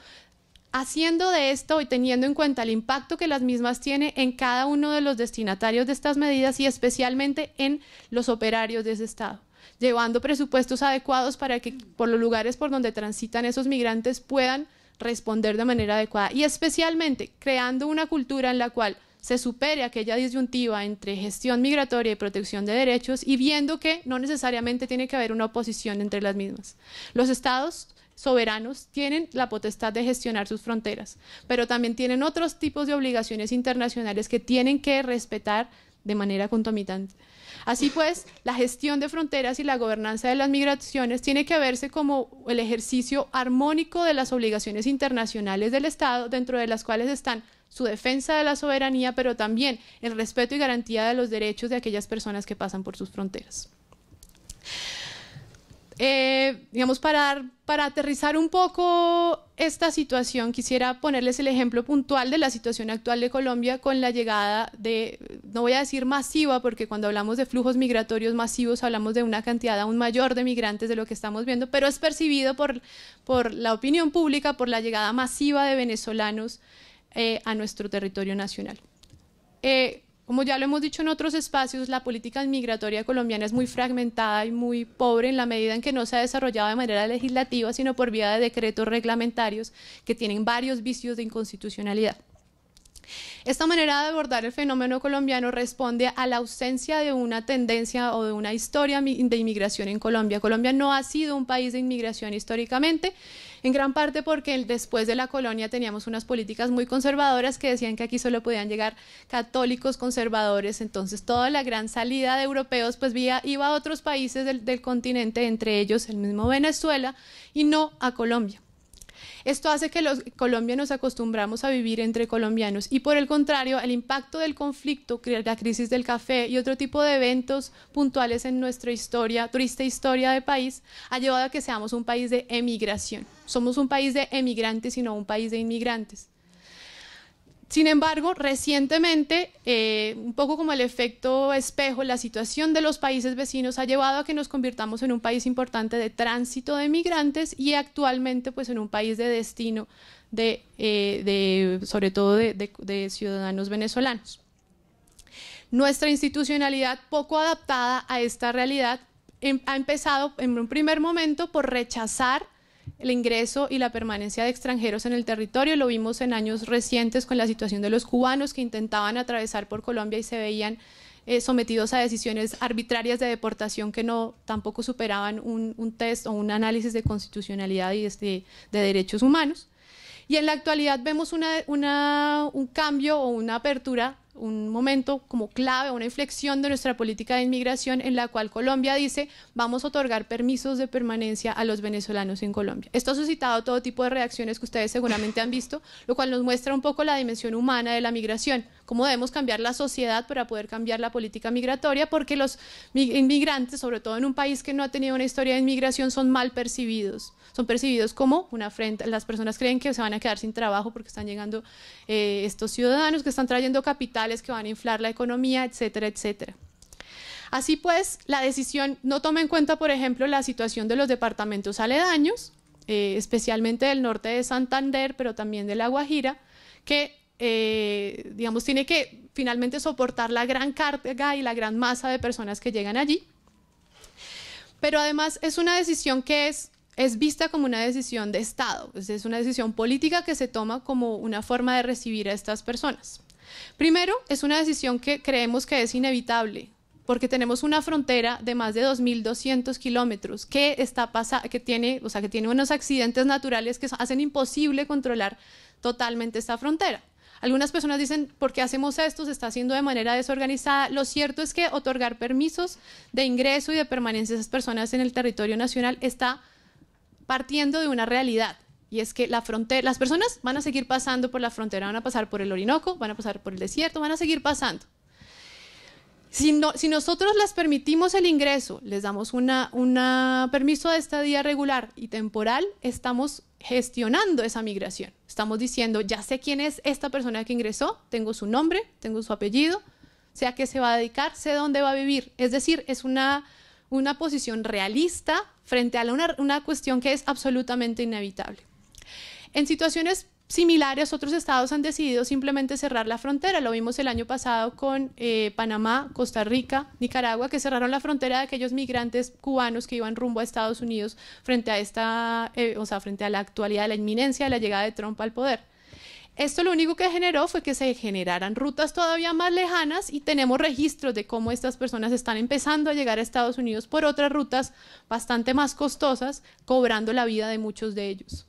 Haciendo de esto y teniendo en cuenta el impacto que las mismas tiene en cada uno de los destinatarios de estas medidas y especialmente en los operarios de ese Estado llevando presupuestos adecuados para que por los lugares por donde transitan esos migrantes puedan responder de manera adecuada y especialmente creando una cultura en la cual se supere aquella disyuntiva entre gestión migratoria y protección de derechos y viendo que no necesariamente tiene que haber una oposición entre las mismas. Los estados soberanos tienen la potestad de gestionar sus fronteras, pero también tienen otros tipos de obligaciones internacionales que tienen que respetar de manera concomitante. Así pues, la gestión de fronteras y la gobernanza de las migraciones tiene que verse como el ejercicio armónico de las obligaciones internacionales del Estado, dentro de las cuales están su defensa de la soberanía, pero también el respeto y garantía de los derechos de aquellas personas que pasan por sus fronteras. Eh, digamos, para, para aterrizar un poco esta situación, quisiera ponerles el ejemplo puntual de la situación actual de Colombia con la llegada de, no voy a decir masiva, porque cuando hablamos de flujos migratorios masivos hablamos de una cantidad aún mayor de migrantes de lo que estamos viendo, pero es percibido por, por la opinión pública, por la llegada masiva de venezolanos eh, a nuestro territorio nacional. Eh, como ya lo hemos dicho en otros espacios, la política migratoria colombiana es muy fragmentada y muy pobre en la medida en que no se ha desarrollado de manera legislativa, sino por vía de decretos reglamentarios que tienen varios vicios de inconstitucionalidad. Esta manera de abordar el fenómeno colombiano responde a la ausencia de una tendencia o de una historia de inmigración en Colombia. Colombia no ha sido un país de inmigración históricamente, en gran parte porque después de la colonia teníamos unas políticas muy conservadoras que decían que aquí solo podían llegar católicos conservadores, entonces toda la gran salida de europeos pues iba a otros países del continente, entre ellos el mismo Venezuela, y no a Colombia. Esto hace que los colombianos acostumbramos a vivir entre colombianos y por el contrario, el impacto del conflicto, la crisis del café y otro tipo de eventos puntuales en nuestra historia, triste historia de país, ha llevado a que seamos un país de emigración. Somos un país de emigrantes y no un país de inmigrantes. Sin embargo, recientemente, eh, un poco como el efecto espejo, la situación de los países vecinos ha llevado a que nos convirtamos en un país importante de tránsito de migrantes y actualmente pues en un país de destino de, eh, sobre todo de, ciudadanos venezolanos. Nuestra institucionalidad poco adaptada a esta realidad em, ha empezado en un primer momento por rechazar el ingreso y la permanencia de extranjeros en el territorio. Lo vimos en años recientes con la situación de los cubanos que intentaban atravesar por Colombia y se veían eh, sometidos a decisiones arbitrarias de deportación que no tampoco superaban un, test o un análisis de constitucionalidad y este, de derechos humanos. Y en la actualidad vemos un cambio o una apertura un momento como clave, una inflexión de nuestra política de inmigración en la cual Colombia dice vamos a otorgar permisos de permanencia a los venezolanos en Colombia. Esto ha suscitado todo tipo de reacciones que ustedes seguramente han visto, lo cual nos muestra un poco la dimensión humana de la migración, cómo debemos cambiar la sociedad para poder cambiar la política migratoria, porque los inmigrantes, sobre todo en un país que no ha tenido una historia de inmigración, son mal percibidos. Son percibidos como una frente, Las personas creen que se van a quedar sin trabajo porque están llegando eh, estos ciudadanos que están trayendo capital que van a inflar la economía, etcétera, etcétera. Así pues, la decisión no toma en cuenta, por ejemplo, la situación de los departamentos aledaños, eh, especialmente del norte de Santander, pero también de La Guajira, que, eh, digamos, tiene que finalmente soportar la gran carga y la gran masa de personas que llegan allí. Pero además es una decisión que es, es vista como una decisión de Estado, es una decisión política que se toma como una forma de recibir a estas personas. Primero, es una decisión que creemos que es inevitable porque tenemos una frontera de más de 2.200 kilómetros que, está que, tiene, o sea, tiene unos accidentes naturales que hacen imposible controlar totalmente esta frontera. Algunas personas dicen, ¿por qué hacemos esto? Se está haciendo de manera desorganizada. Lo cierto es que otorgar permisos de ingreso y de permanencia a esas personas en el territorio nacional está partiendo de una realidad y es que las personas van a seguir pasando por la frontera, van a pasar por el Orinoco, van a pasar por el desierto, van a seguir pasando. Si, nosotros les permitimos el ingreso, les damos un permiso de estadía regular y temporal, estamos gestionando esa migración. Estamos diciendo, ya sé quién es esta persona que ingresó, tengo su nombre, tengo su apellido, sé a qué se va a dedicar, sé dónde va a vivir. Es decir, es una, posición realista frente a una cuestión que es absolutamente inevitable. En situaciones similares, otros estados han decidido simplemente cerrar la frontera. Lo vimos el año pasado con eh, Panamá, Costa Rica, Nicaragua, que cerraron la frontera de aquellos migrantes cubanos que iban rumbo a Estados Unidos frente a esta, eh, o sea, frente a la actualidad, la inminencia de la llegada de Trump al poder. Esto lo único que generó fue que se generaran rutas todavía más lejanas y tenemos registros de cómo estas personas están empezando a llegar a Estados Unidos por otras rutas bastante más costosas, cobrando la vida de muchos de ellos.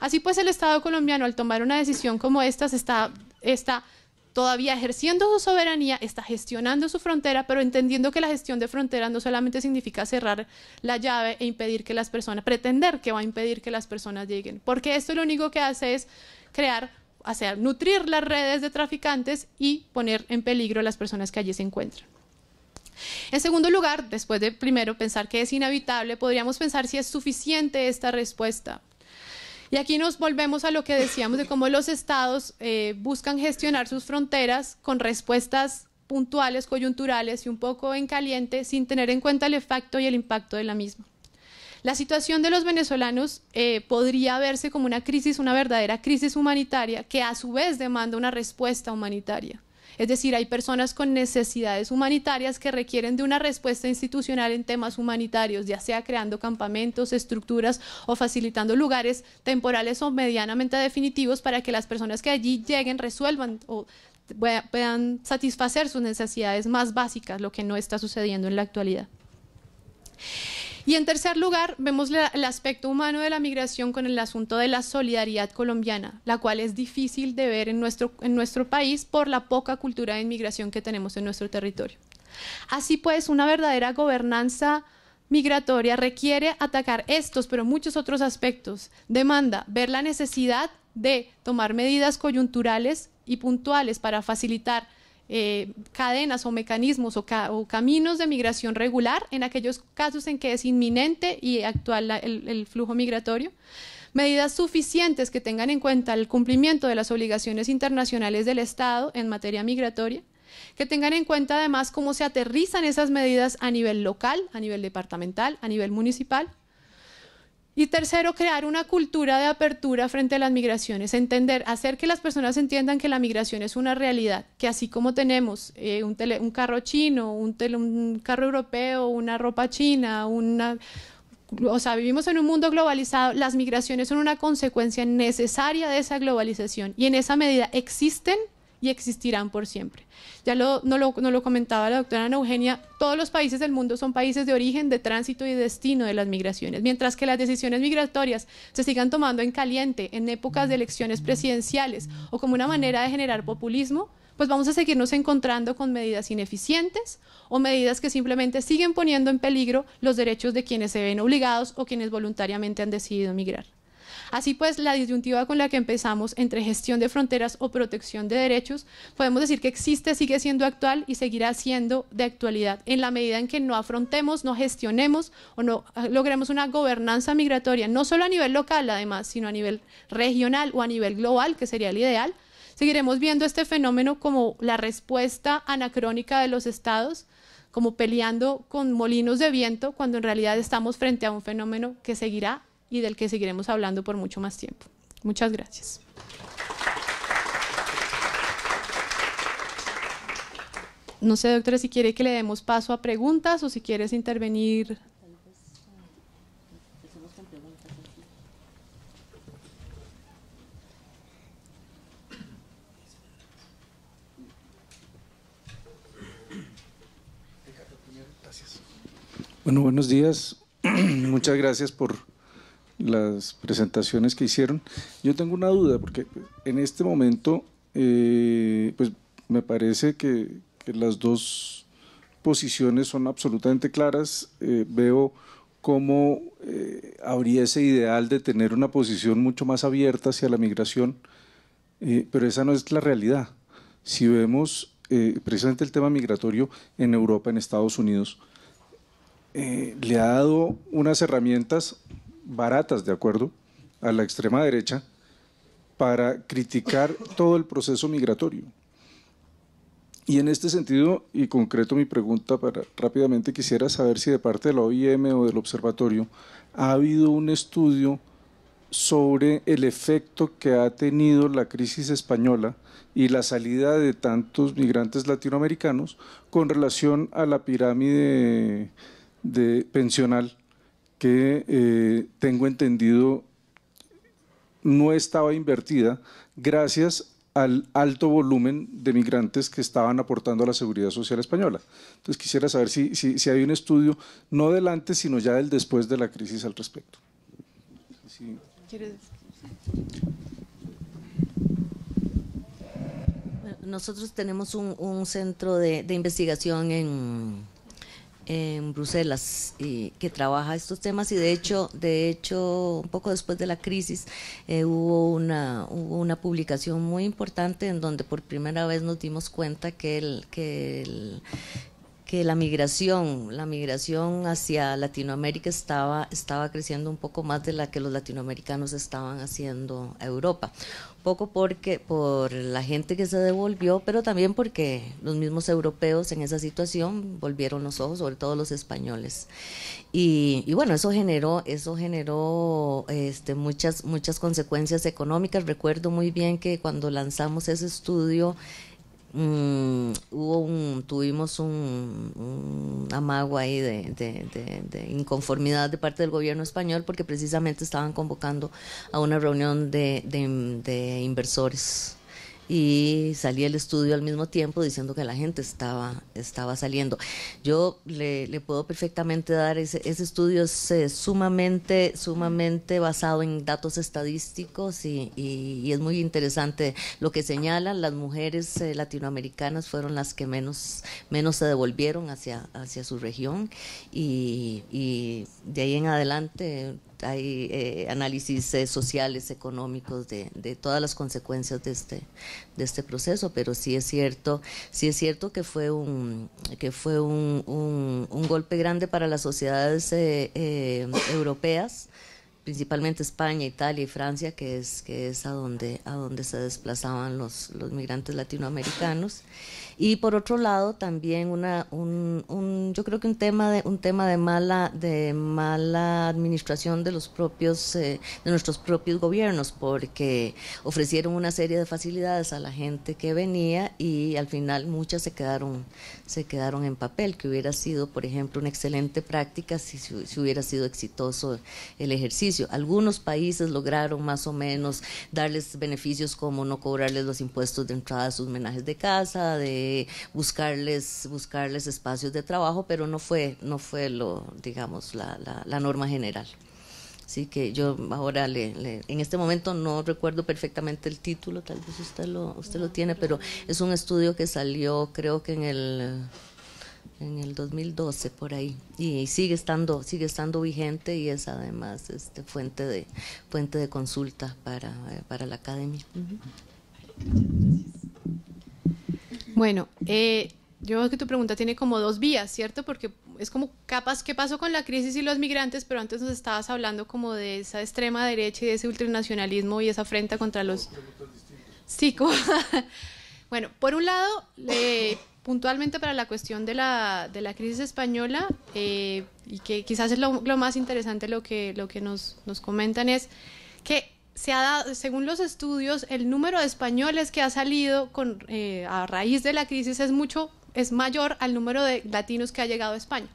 Así pues, el Estado colombiano al tomar una decisión como esta está, está todavía ejerciendo su soberanía, está gestionando su frontera, pero entendiendo que la gestión de frontera no solamente significa cerrar la llave e impedir que las personas, pretender que va a impedir que las personas lleguen, porque esto lo único que hace es crear, o sea, nutrir las redes de traficantes y poner en peligro a las personas que allí se encuentran. En segundo lugar, después de primero pensar que es inhabitable, podríamos pensar si es suficiente esta respuesta. Y aquí nos volvemos a lo que decíamos de cómo los estados eh, buscan gestionar sus fronteras con respuestas puntuales, coyunturales y un poco en caliente, sin tener en cuenta el efecto y el impacto de la misma. La situación de los venezolanos eh, podría verse como una crisis, una verdadera crisis humanitaria, que a su vez demanda una respuesta humanitaria. Es decir, hay personas con necesidades humanitarias que requieren de una respuesta institucional en temas humanitarios, ya sea creando campamentos, estructuras o facilitando lugares temporales o medianamente definitivos para que las personas que allí lleguen resuelvan o puedan satisfacer sus necesidades más básicas, lo que no está sucediendo en la actualidad. Y en tercer lugar, vemos el aspecto humano de la migración con el asunto de la solidaridad colombiana, la cual es difícil de ver en nuestro, en nuestro país por la poca cultura de inmigración que tenemos en nuestro territorio. Así pues, una verdadera gobernanza migratoria requiere atacar estos, pero muchos otros aspectos. Demanda ver la necesidad de tomar medidas coyunturales y puntuales para facilitar eh, cadenas o mecanismos o, caminos de migración regular en aquellos casos en que es inminente y actual el, el flujo migratorio medidas suficientes que tengan en cuenta el cumplimiento de las obligaciones internacionales del Estado en materia migratoria, que tengan en cuenta además cómo se aterrizan esas medidas a nivel local, a nivel departamental, a nivel municipal y tercero, crear una cultura de apertura frente a las migraciones, entender, hacer que las personas entiendan que la migración es una realidad, que así como tenemos eh, un, un, carro chino, un, carro europeo, una ropa china, una... O sea, vivimos en un mundo globalizado, las migraciones son una consecuencia necesaria de esa globalización y en esa medida existen y existirán por siempre. Ya lo, no lo, comentaba la doctora Ana Eugenia, todos los países del mundo son países de origen, de tránsito y destino de las migraciones, mientras que las decisiones migratorias se sigan tomando en caliente, en épocas de elecciones presidenciales o como una manera de generar populismo, pues vamos a seguirnos encontrando con medidas ineficientes o medidas que simplemente siguen poniendo en peligro los derechos de quienes se ven obligados o quienes voluntariamente han decidido migrar. Así pues, la disyuntiva con la que empezamos entre gestión de fronteras o protección de derechos, podemos decir que existe, sigue siendo actual y seguirá siendo de actualidad en la medida en que no afrontemos, no gestionemos o no ah, logremos una gobernanza migratoria, no solo a nivel local además, sino a nivel regional o a nivel global, que sería el ideal. Seguiremos viendo este fenómeno como la respuesta anacrónica de los estados, como peleando con molinos de viento, cuando en realidad estamos frente a un fenómeno que seguirá y del que seguiremos hablando por mucho más tiempo. Muchas gracias. No sé, doctora, si quiere que le demos paso a preguntas o si quieres intervenir Bueno, buenos días. Muchas gracias por las presentaciones que hicieron. Yo tengo una duda, porque en este momento, eh, pues me parece que, las dos posiciones son absolutamente claras. Eh, veo cómo eh, habría ese ideal de tener una posición mucho más abierta hacia la migración, pero esa no es la realidad. Si vemos precisamente el tema migratorio en Europa, en Estados Unidos, le ha dado unas herramientas baratas, de acuerdo, a la extrema derecha para criticar todo el proceso migratorio. Y en este sentido, y concreto mi pregunta para, rápidamente, quisiera saber si de parte de la OIM o del observatorio ha habido un estudio sobre el efecto que ha tenido la crisis española y la salida de tantos migrantes latinoamericanos con relación a la pirámide de pensional que eh, tengo entendido no estaba invertida gracias al alto volumen de migrantes que estaban aportando a la seguridad social española. Entonces quisiera saber si, hay un estudio, no del antes, sino ya del después de la crisis al respecto. Nosotros tenemos un, centro de investigación en, en Bruselas y que trabaja estos temas y de hecho de hecho un poco después de la crisis eh, hubo una una publicación muy importante en donde por primera vez nos dimos cuenta que el que el, que la migración, la migración hacia Latinoamérica estaba, estaba creciendo un poco más de la que los latinoamericanos estaban haciendo a Europa poco porque por la gente que se devolvió, pero también porque los mismos europeos en esa situación volvieron los ojos, sobre todo los españoles. Y, bueno, eso generó, eso generó este, muchas, muchas consecuencias económicas. Recuerdo muy bien que cuando lanzamos ese estudio, Mm, tuvimos un, amago ahí de, de, inconformidad de parte del gobierno español porque precisamente estaban convocando a una reunión de, inversores y salí el estudio al mismo tiempo diciendo que la gente estaba, estaba saliendo. Yo le, puedo perfectamente dar ese, estudio es sumamente, sumamente basado en datos estadísticos y, es muy interesante lo que señalan. las mujeres eh, latinoamericanas fueron las que menos, menos se devolvieron hacia, hacia su región y de ahí en adelante hay eh, análisis eh, sociales, económicos de, todas las consecuencias este, de este, proceso, pero sí es cierto, sí es cierto que fue un, golpe grande para las sociedades eh, europeas principalmente España, Italia y Francia, que es, a, donde, se desplazaban los migrantes latinoamericanos. Y por otro lado, también una, un, yo creo que un tema de, un tema de mala, de mala administración de los propios, eh, de nuestros propios gobiernos, porque ofrecieron una serie de facilidades a la gente que venía y al final muchas se quedaron, se quedaron en papel, que hubiera sido, por ejemplo, una excelente práctica si, si hubiera sido exitoso el ejercicio. Algunos países lograron más o menos darles beneficios como no cobrarles los impuestos de entrada a sus menajes de casa, de buscarles, buscarles espacios de trabajo, pero no fue, no fue lo, digamos, la, norma general. Así que yo ahora le, en este momento no recuerdo perfectamente el título, tal vez usted lo usted lo tiene, pero es un estudio que salió creo que en el en el 2012 por ahí y sigue estando sigue estando vigente y es además este fuente de fuente de consulta para, eh, la academia. Bueno, eh, yo creo que tu pregunta tiene como dos vías, ¿cierto? Porque es como capas. qué pasó con la crisis y los migrantes, pero antes nos estabas hablando como de esa extrema derecha y de ese ultranacionalismo y esa afrenta contra los... Sí, bueno, por un lado, puntualmente para la cuestión de la, de la crisis española, eh, y que quizás es lo, más interesante lo que, lo que nos, nos comentan, es que se ha dado, según los estudios, el número de españoles que ha salido con, eh, a raíz de la crisis es mucho, es mayor al número de latinos que ha llegado a España.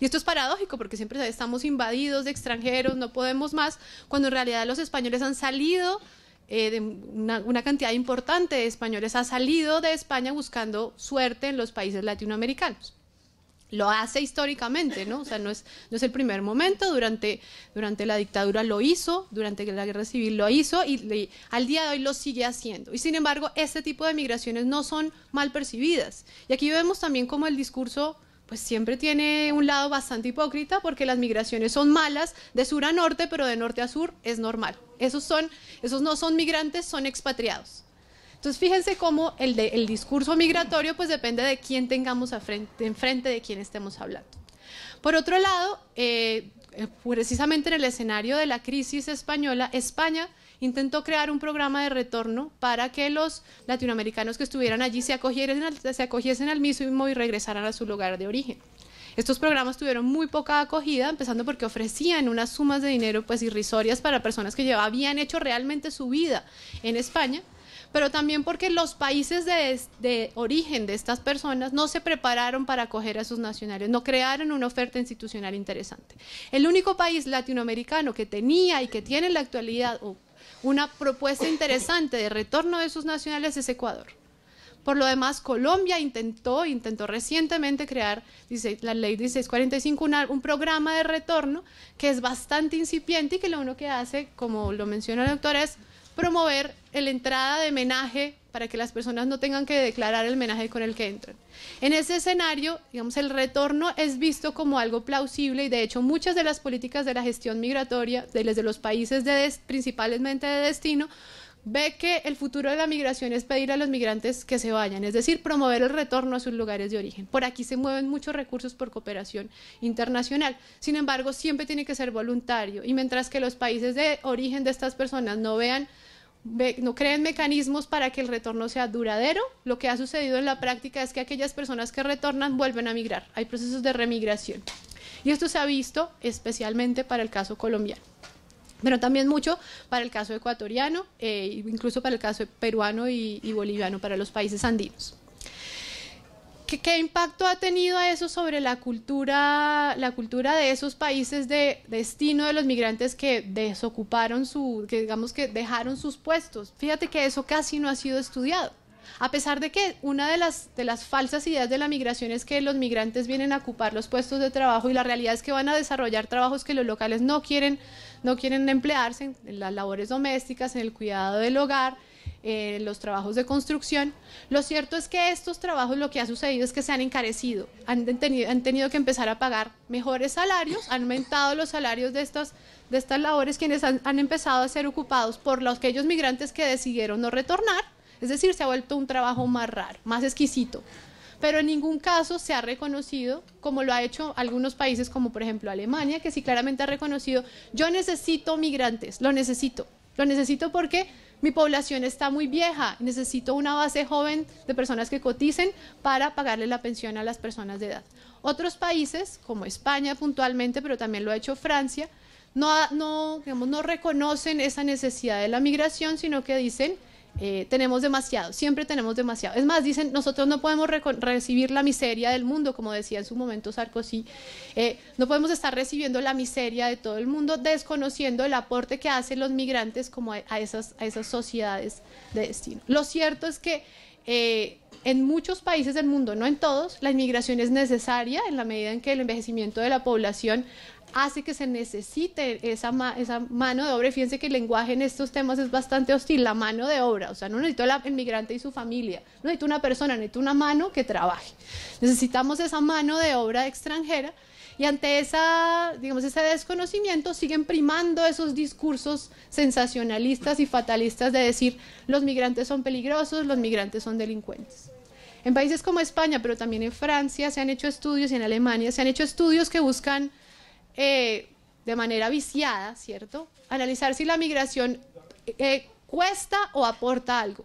Y esto es paradójico porque siempre estamos invadidos de extranjeros, no podemos más, cuando en realidad los españoles han salido, eh, de una cantidad importante de españoles ha salido de España buscando suerte en los países latinoamericanos lo hace históricamente, ¿no? O sea, no es, el primer momento, durante, durante la dictadura lo hizo, durante la guerra civil lo hizo y, al día de hoy lo sigue haciendo. Y sin embargo, este tipo de migraciones no son mal percibidas. Y aquí vemos también cómo el discurso pues siempre tiene un lado bastante hipócrita porque las migraciones son malas de sur a norte, pero de norte a sur es normal. Esos, son, esos no son migrantes, son expatriados. Entonces, fíjense cómo el, discurso migratorio pues depende de quién tengamos frente, enfrente, de quién estemos hablando. Por otro lado, eh, eh, precisamente en el escenario de la crisis española, España intentó crear un programa de retorno para que los latinoamericanos que estuvieran allí se acogiesen al, se al mismo y regresaran a su lugar de origen. Estos programas tuvieron muy poca acogida, empezando porque ofrecían unas sumas de dinero pues irrisorias para personas que ya habían hecho realmente su vida en España pero también porque los países de, origen de estas personas no se prepararon para acoger a sus nacionales, no crearon una oferta institucional interesante. El único país latinoamericano que tenía y que tiene en la actualidad una propuesta interesante de retorno de sus nacionales es Ecuador. Por lo demás, Colombia intentó, intentó recientemente crear dice, la ley 1645, un programa de retorno que es bastante incipiente y que lo único que hace, como lo menciona el doctor, es promover la entrada de menaje para que las personas no tengan que declarar el menaje con el que entran. En ese escenario, digamos, el retorno es visto como algo plausible y de hecho muchas de las políticas de la gestión migratoria desde los países de principalmente de destino ve que el futuro de la migración es pedir a los migrantes que se vayan, es decir, promover el retorno a sus lugares de origen. Por aquí se mueven muchos recursos por cooperación internacional. Sin embargo, siempre tiene que ser voluntario y mientras que los países de origen de estas personas no creen mecanismos para que el retorno sea duradero. Lo que ha sucedido en la práctica es que aquellas personas que retornan vuelven a migrar. Hay procesos de remigración. Y esto se ha visto especialmente para el caso colombiano pero también mucho para el caso ecuatoriano, eh, incluso para el caso peruano y, boliviano, para los países andinos. ¿Qué, impacto ha tenido eso sobre la cultura, la cultura de esos países de destino de los migrantes que desocuparon su, que digamos que dejaron sus puestos? Fíjate que eso casi no ha sido estudiado. A pesar de que una de las, de las falsas ideas de la migración es que los migrantes vienen a ocupar los puestos de trabajo y la realidad es que van a desarrollar trabajos que los locales no quieren no quieren emplearse en las labores domésticas, en el cuidado del hogar, eh, en los trabajos de construcción. Lo cierto es que estos trabajos lo que ha sucedido es que se han encarecido, han tenido, que empezar a pagar mejores salarios, han aumentado los salarios de estas, de labores quienes han, empezado a ser ocupados por los, aquellos migrantes que decidieron no retornar. Es decir, se ha vuelto un trabajo más raro, más exquisito pero en ningún caso se ha reconocido, como lo ha hecho algunos países como por ejemplo Alemania, que sí claramente ha reconocido, yo necesito migrantes, lo necesito, lo necesito porque mi población está muy vieja, necesito una base joven de personas que coticen para pagarle la pensión a las personas de edad. Otros países, como España puntualmente, pero también lo ha hecho Francia, no, no reconocen esa necesidad de la migración, sino que dicen, eh, tenemos demasiado, siempre tenemos demasiado. Es más, dicen, nosotros no podemos recibir la miseria del mundo, como decía en su momento Sarkozy, eh, no podemos estar recibiendo la miseria de todo el mundo, desconociendo el aporte que hacen los migrantes como a, esas, a esas sociedades de destino. Lo cierto es que eh, en muchos países del mundo, no en todos, la inmigración es necesaria en la medida en que el envejecimiento de la población hace que se necesite esa, mano de obra. fíjense que el lenguaje en estos temas es bastante hostil, la mano de obra. O sea, no necesito el migrante y su familia, no necesito una persona, necesito una mano que trabaje. Necesitamos esa mano de obra extranjera y ante esa, ese desconocimiento siguen primando esos discursos sensacionalistas y fatalistas de decir los migrantes son peligrosos, los migrantes son delincuentes. En países como España, pero también en Francia se han hecho estudios y en Alemania se han hecho estudios que buscan eh, de manera viciada, ¿cierto? Analizar si la migración eh, cuesta o aporta algo.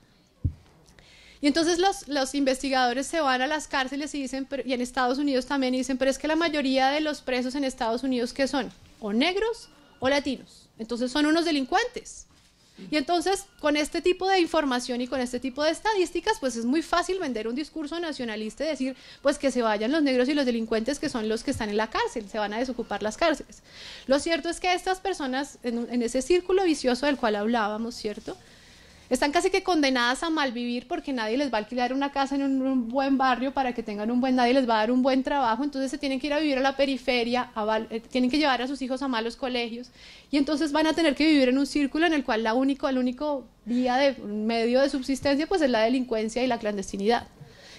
Y entonces los, los, investigadores se van a las cárceles y dicen, y en Estados Unidos también dicen, pero es que la mayoría de los presos en Estados Unidos que son o negros o latinos. Entonces son unos delincuentes. Y entonces, con este tipo de información y con este tipo de estadísticas, pues es muy fácil vender un discurso nacionalista y decir, pues que se vayan los negros y los delincuentes que son los que están en la cárcel, se van a desocupar las cárceles. Lo cierto es que estas personas, en, en ese círculo vicioso del cual hablábamos, ¿cierto? Están casi que condenadas a malvivir porque nadie les va a alquilar una casa en un, buen barrio para que tengan un buen, nadie les va a dar un buen trabajo, entonces se tienen que ir a vivir a la periferia, eh, tienen que llevar a sus hijos a malos colegios y entonces van a tener que vivir en un círculo en el cual la único, el único vía de medio de subsistencia pues es la delincuencia y la clandestinidad.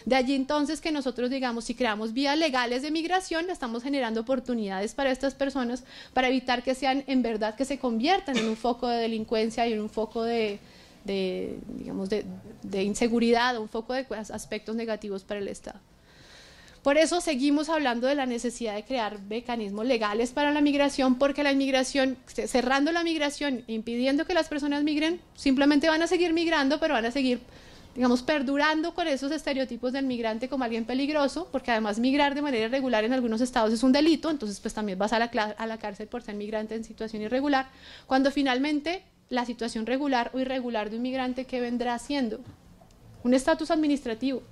De allí entonces que nosotros digamos, si creamos vías legales de migración, estamos generando oportunidades para estas personas para evitar que sean en verdad que se conviertan en un foco de delincuencia y en un foco de, de, digamos, de, de inseguridad, un foco de aspectos negativos para el Estado. Por eso seguimos hablando de la necesidad de crear mecanismos legales para la migración, porque la inmigración, cerrando la migración, impidiendo que las personas migren, simplemente van a seguir migrando, pero van a seguir, digamos, perdurando con esos estereotipos del migrante como alguien peligroso, porque además migrar de manera irregular en algunos estados es un delito, entonces pues también vas a a la cárcel por ser migrante en situación irregular, cuando finalmente la situación regular o irregular de un migrante que vendrá siendo un estatus administrativo.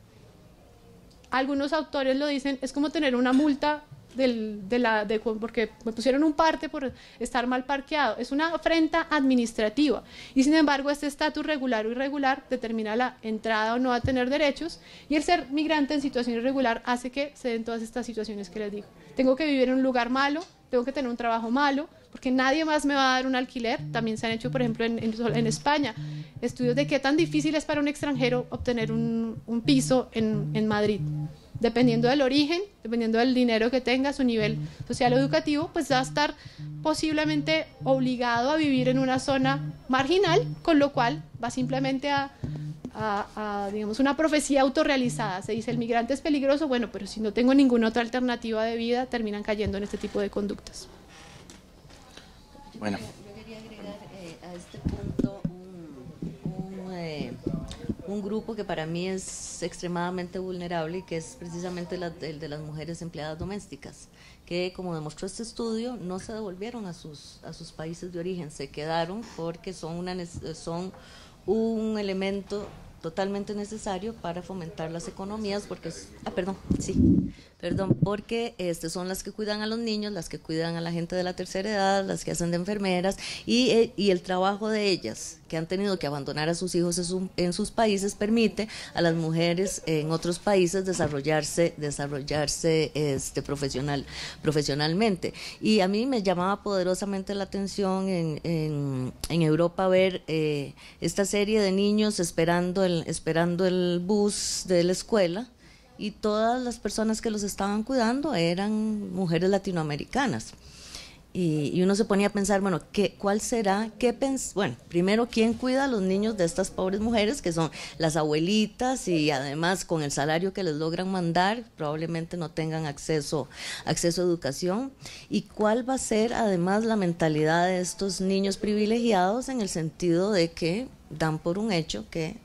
Algunos autores lo dicen, es como tener una multa de la, porque me pusieron un parte por estar mal parqueado. Es una afrenta administrativa. Y sin embargo, este estatus regular o irregular determina la entrada o no a tener derechos. Y el ser migrante en situación irregular hace que se den todas estas situaciones que les digo. Tengo que vivir en un lugar malo, tengo que tener un trabajo malo, porque nadie más me va a dar un alquiler. También se han hecho, por ejemplo, en, España, estudios de qué tan difícil es para un extranjero obtener un, piso en, Madrid. Dependiendo del origen, dependiendo del dinero que tenga, su nivel social o educativo, pues va a estar posiblemente obligado a vivir en una zona marginal, con lo cual va simplemente a, a digamos, una profecía autorrealizada. Se dice, el migrante es peligroso, bueno, pero si no tengo ninguna otra alternativa de vida, terminan cayendo en este tipo de conductas. Bueno. Yo quería agregar eh, a este punto eh, un, grupo que para mí es extremadamente vulnerable y que es precisamente el de las mujeres empleadas domésticas, que como demostró este estudio no se devolvieron a sus, a sus países de origen, se quedaron porque son, una, son un elemento totalmente necesario para fomentar las economías porque... Ah, perdón, sí perdón, porque este, son las que cuidan a los niños, las que cuidan a la gente de la tercera edad, las que hacen de enfermeras y, eh, el trabajo de ellas, que han tenido que abandonar a sus hijos en, sus países, permite a las mujeres en otros países desarrollarse, desarrollarse este, profesional, profesionalmente. Y a mí me llamaba poderosamente la atención en, Europa ver eh, esta serie de niños esperando esperando el bus de la escuela y todas las personas que los estaban cuidando eran mujeres latinoamericanas. Y, uno se ponía a pensar, bueno, ¿qué, ¿cuál será? Qué bueno, primero, ¿quién cuida a los niños de estas pobres mujeres que son las abuelitas y además con el salario que les logran mandar probablemente no tengan acceso, acceso a educación? ¿Y cuál va a ser además la mentalidad de estos niños privilegiados en el sentido de que dan por un hecho que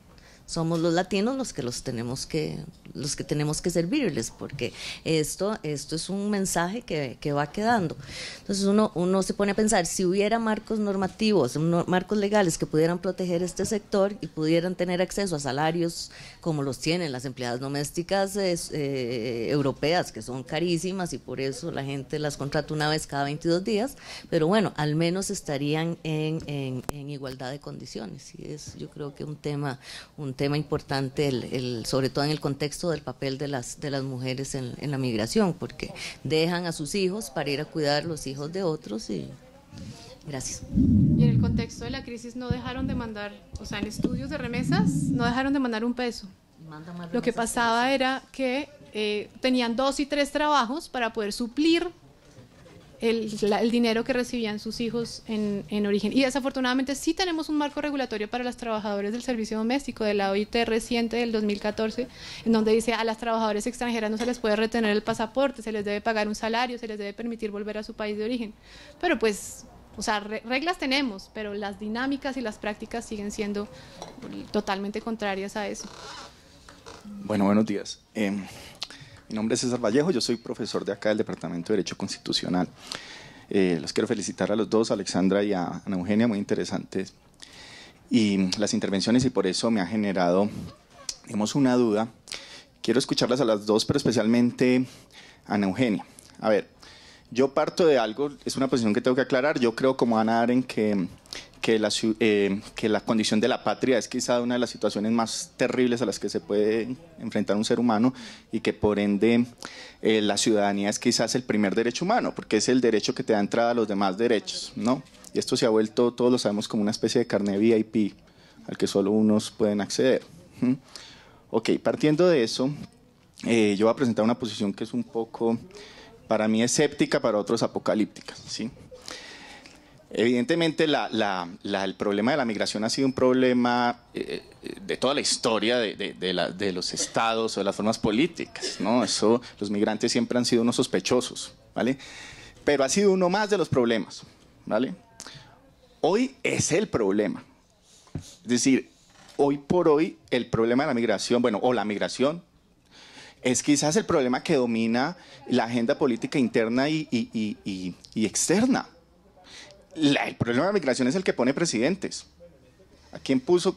somos los latinos los que los tenemos que, los que tenemos que servirles, porque esto, esto es un mensaje que, que va quedando. Entonces uno, uno se pone a pensar, si hubiera marcos normativos, marcos legales que pudieran proteger este sector y pudieran tener acceso a salarios como los tienen las empleadas domésticas eh, europeas, que son carísimas y por eso la gente las contrata una vez cada 22 días, pero bueno, al menos estarían en, en, en igualdad de condiciones. Y es yo creo que un tema, un tema importante, el, sobre todo en el contexto del papel de las, de las mujeres en, la migración, porque dejan a sus hijos para ir a cuidar los hijos de otros y... Gracias. Y en el contexto de la crisis no dejaron de mandar, o sea, en estudios de remesas no dejaron de mandar un peso. Lo que pasaba era que eh, tenían dos y tres trabajos para poder suplir el, dinero que recibían sus hijos en, en, origen. Y desafortunadamente sí tenemos un marco regulatorio para los trabajadores del servicio doméstico de la OIT reciente del 2014, en donde dice a las trabajadoras extranjeras no se les puede retener el pasaporte, se les debe pagar un salario, se les debe permitir volver a su país de origen. Pero pues, o sea, reglas tenemos, pero las dinámicas y las prácticas siguen siendo totalmente contrarias a eso. Bueno, buenos días. Em, mi nombre es César Vallejo, yo soy profesor de acá del Departamento de Derecho Constitucional. Eh, los quiero felicitar a los dos, a Alexandra y a Ana Eugenia, muy interesantes. Y las intervenciones y por eso me ha generado, digamos, una duda. Quiero escucharlas a las dos, pero especialmente a Ana Eugenia. A ver, yo parto de algo, es una posición que tengo que aclarar. Yo creo como Ana en que eh, que la, condición de la patria es quizá una de las situaciones más terribles a las que se puede enfrentar un ser humano y que por ende eh, la ciudadanía es quizás el primer derecho humano, porque es el derecho que te da entrada a los demás derechos, ¿no? Y esto se ha vuelto, todos lo sabemos, como una especie de carne VIP al que solo unos pueden acceder. Ok, partiendo de eso, eh, yo voy a presentar una posición que es un poco, para mí, escéptica, para otros apocalíptica, ¿sí? Evidentemente, el problema de la migración ha sido un problema eh, eh, de toda la historia de, los estados o de las formas políticas, ¿no? los migrantes siempre han sido unos sospechosos, ¿vale? Pero ha sido uno más de los problemas, ¿vale? Hoy es el problema. Es decir, hoy por hoy el problema de la migración, bueno, o la migración, es quizás el problema que domina la agenda política interna y externa el problema de la migración es el que pone presidentes. ¿A quién puso,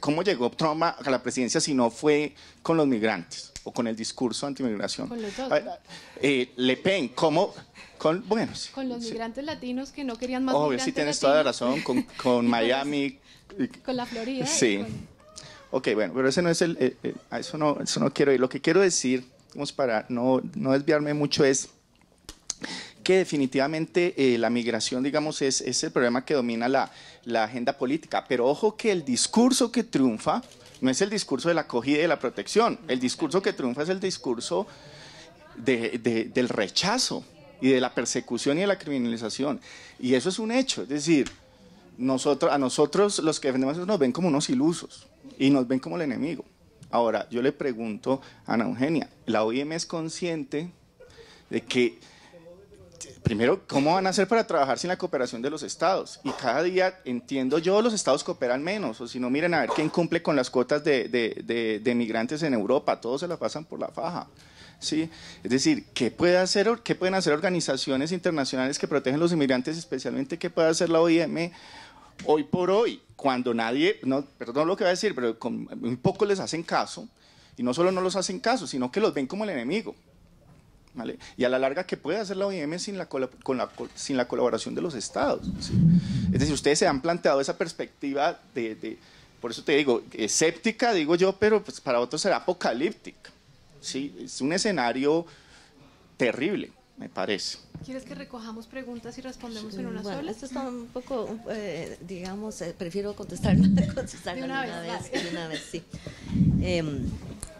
cómo llegó Trump a la presidencia si no fue con los migrantes o con el discurso antimigración? Con los dos. Ah, eh, Le Pen, ¿cómo? Con, buenos. con los migrantes latinos que no querían más Obvio, sí tienes toda la razón, con, Miami. Con, la Florida. Sí. Ok, bueno, pero ese no es el, eh, eh, eso no, eso no quiero ir. Lo que quiero decir, vamos para no desviarme mucho, es que definitivamente eh, la migración, digamos, es, el problema que domina la, agenda política. Pero ojo que el discurso que triunfa no es el discurso de la acogida y de la protección. El discurso que triunfa es el discurso del rechazo y de la persecución y de la criminalización. Y eso es un hecho. Es decir, nosotros, a nosotros los que defendemos eso nos ven como unos ilusos y nos ven como el enemigo. Ahora, yo le pregunto a Ana Eugenia, ¿la OIM es consciente de que primero, ¿cómo van a hacer para trabajar sin la cooperación de los estados? Y cada día, entiendo yo, los estados cooperan menos, o si no, miren a ver quién cumple con las cuotas de, de, de, de migrantes en Europa, todos se la pasan por la faja. ¿sí? Es decir, ¿qué, puede hacer, ¿qué pueden hacer organizaciones internacionales que protegen los inmigrantes, especialmente qué puede hacer la OIM hoy por hoy, cuando nadie, no, perdón lo que voy a decir, pero muy poco les hacen caso, y no solo no los hacen caso, sino que los ven como el enemigo. Y a la larga, ¿qué puede hacer la OIM sin la, con la, sin la colaboración de los estados? Es decir, ustedes se han planteado esa perspectiva de, por eso te digo, escéptica, digo yo, pero pues para otros será apocalíptica. ¿sí? Es un escenario terrible, me parece. ¿Quieres que recojamos preguntas y respondemos en una bueno, sola? Esto está un poco, eh, digamos, eh, prefiero contestar, de una, vez, una vez sí. Em,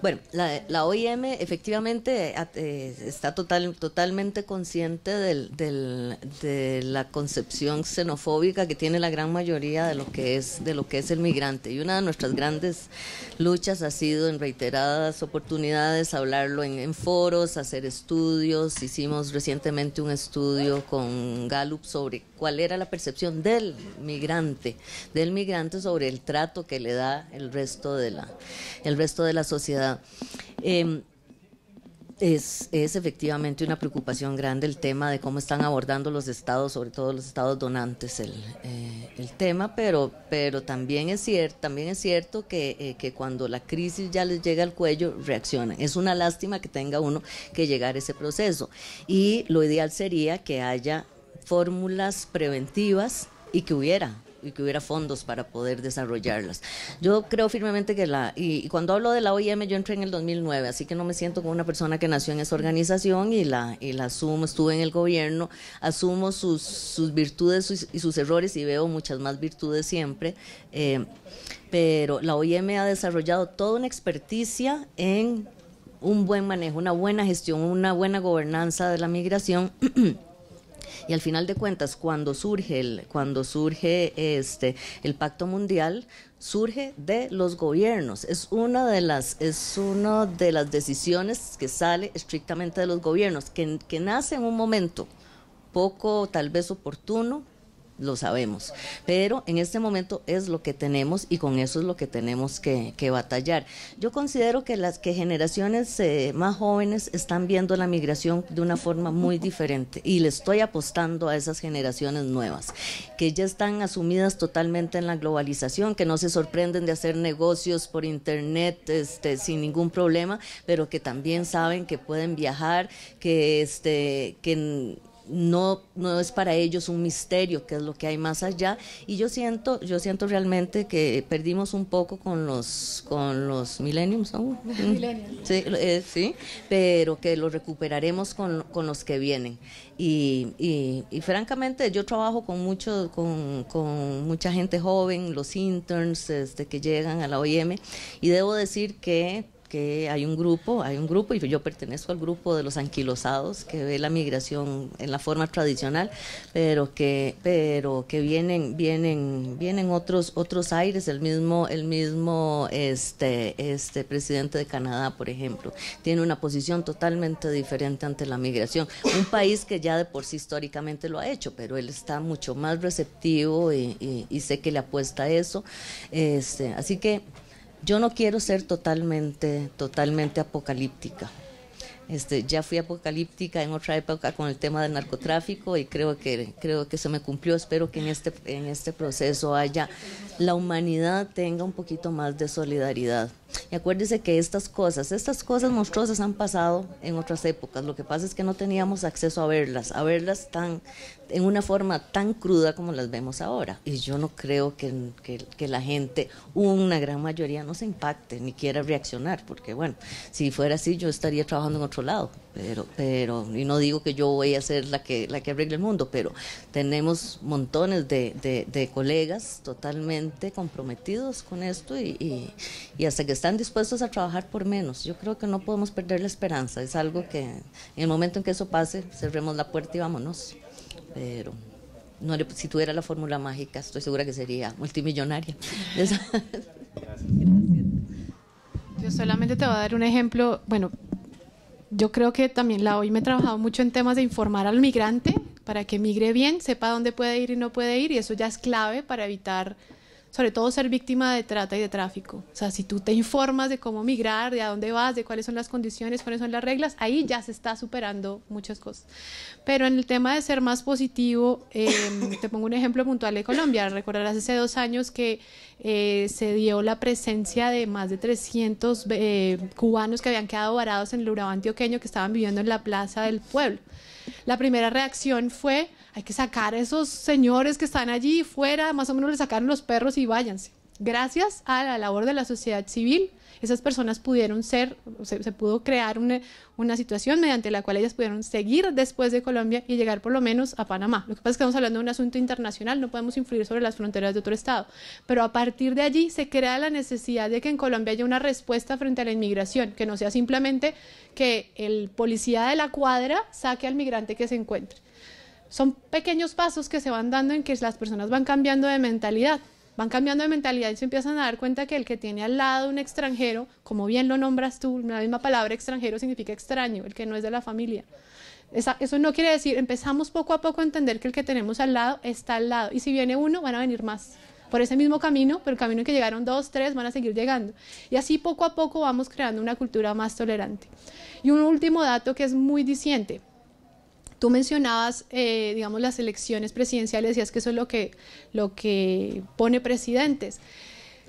bueno, la, la OIM efectivamente eh, está total, totalmente consciente de la concepción xenofóbica que tiene la gran mayoría de lo que es de lo que es el migrante. Y una de nuestras grandes luchas ha sido en reiteradas oportunidades hablarlo en, foros, hacer estudios. Hicimos recientemente un estudio con Gallup sobre cuál era la percepción del migrante, del migrante sobre el trato que le da el resto de la, el resto de la sociedad Em, es, efectivamente una preocupación grande el tema de cómo están abordando los estados, sobre todo los estados donantes, el, eh, tema, pero, pero también es cierto, también es cierto que, eh, que, cuando la crisis ya les llega al cuello, reaccionan. Es una lástima que tenga uno que llegar a ese proceso. Y lo ideal sería que haya fórmulas preventivas y que hubiera y que hubiera fondos para poder desarrollarlas. Yo creo firmemente que la, y, cuando hablo de la OIM, yo entré en el 2009, así que no me siento como una persona que nació en esa organización y la, y la asumo, estuve en el gobierno, asumo sus, virtudes y sus errores y veo muchas más virtudes siempre. Eh, pero la OIM ha desarrollado toda una experticia en un buen manejo, una buena gestión, una buena gobernanza de la migración. Y al final de cuentas, cuando surge el, cuando surge este, el Pacto Mundial, surge de los gobiernos. Es una de las, es una de las decisiones que sale estrictamente de los gobiernos, que, que nace en un momento poco tal vez oportuno lo sabemos. Pero en este momento es lo que tenemos y con eso es lo que tenemos que, batallar. Yo considero que las que generaciones eh, más jóvenes están viendo la migración de una forma muy diferente y le estoy apostando a esas generaciones nuevas, que ya están asumidas totalmente en la globalización, que no se sorprenden de hacer negocios por internet este, sin ningún problema, pero que también saben que pueden viajar, que, este, que no, no es para ellos un misterio qué es lo que hay más allá y yo siento yo siento realmente que perdimos un poco con los con los millenniums aún mm. eh, sí, pero que lo recuperaremos con, los que vienen y, francamente yo trabajo con mucho con, con mucha gente joven los interns este, que llegan a la OIM y debo decir que que hay un grupo, hay un grupo, y yo pertenezco al grupo de los anquilosados, que ve la migración en la forma tradicional, pero que, pero que vienen, vienen, vienen otros, otros aires, el mismo, el mismo este, este presidente de Canadá, por ejemplo, tiene una posición totalmente diferente ante la migración. Un país que ya de por sí históricamente lo ha hecho, pero él está mucho más receptivo y, sé que le apuesta a eso. Este, así que yo no quiero ser totalmente, totalmente apocalíptica. Este, ya fui apocalíptica en otra época con el tema del narcotráfico y creo que, creo que se me cumplió. Espero que en este, en este proceso haya, la humanidad tenga un poquito más de solidaridad. Y acuérdese que estas cosas, estas cosas monstruosas han pasado en otras épocas. Lo que pasa es que no teníamos acceso a verlas, a verlas tan, en una forma tan cruda como las vemos ahora. Y yo no creo que, la gente, una gran mayoría, no se impacte ni quiera reaccionar, porque bueno, si fuera así yo estaría trabajando en otro lado. Pero, pero y no digo que yo voy a ser la que, la que arregle el mundo, pero tenemos montones de, colegas totalmente comprometidos con esto y, y hasta que están dispuestos a trabajar por menos. Yo creo que no podemos perder la esperanza. Es algo que en el momento en que eso pase, cerremos la puerta y vámonos pero no si tuviera la fórmula mágica, estoy segura que sería multimillonaria. Yo solamente te voy a dar un ejemplo. Bueno, yo creo que también la hoy me he trabajado mucho en temas de informar al migrante para que migre bien, sepa dónde puede ir y no puede ir, y eso ya es clave para evitar sobre todo ser víctima de trata y de tráfico. O sea, si tú te informas de cómo migrar, de a dónde vas, de cuáles son las condiciones, cuáles son las reglas, ahí ya se está superando muchas cosas. Pero en el tema de ser más positivo, em, te pongo un ejemplo puntual de Colombia. Recordarás hace dos años que eh, se dio la presencia de más de 300 eh, cubanos que habían quedado varados en el Urabá que estaban viviendo en la plaza del pueblo. La primera reacción fue hay que sacar a esos señores que están allí fuera, más o menos le sacaron los perros y váyanse. Gracias a la labor de la sociedad civil, esas personas pudieron ser, se, pudo crear una, una, situación mediante la cual ellas pudieron seguir después de Colombia y llegar por lo menos a Panamá. Lo que pasa es que estamos hablando de un asunto internacional, no podemos influir sobre las fronteras de otro Estado, pero a partir de allí se crea la necesidad de que en Colombia haya una respuesta frente a la inmigración, que no sea simplemente que el policía de la cuadra saque al migrante que se encuentre, son pequeños pasos que se van dando en que las personas van cambiando de mentalidad. Van cambiando de mentalidad y se empiezan a dar cuenta que el que tiene al lado un extranjero, como bien lo nombras tú, la misma palabra extranjero significa extraño, el que no es de la familia. eso no quiere decir, empezamos poco a poco a entender que el que tenemos al lado está al lado. Y si viene uno, van a venir más por ese mismo camino, pero el camino en que llegaron dos, tres, van a seguir llegando. Y así poco a poco vamos creando una cultura más tolerante. Y un último dato que es muy diciente. Tú mencionabas, eh, digamos, las elecciones presidenciales, decías que eso es lo que, lo que pone presidentes.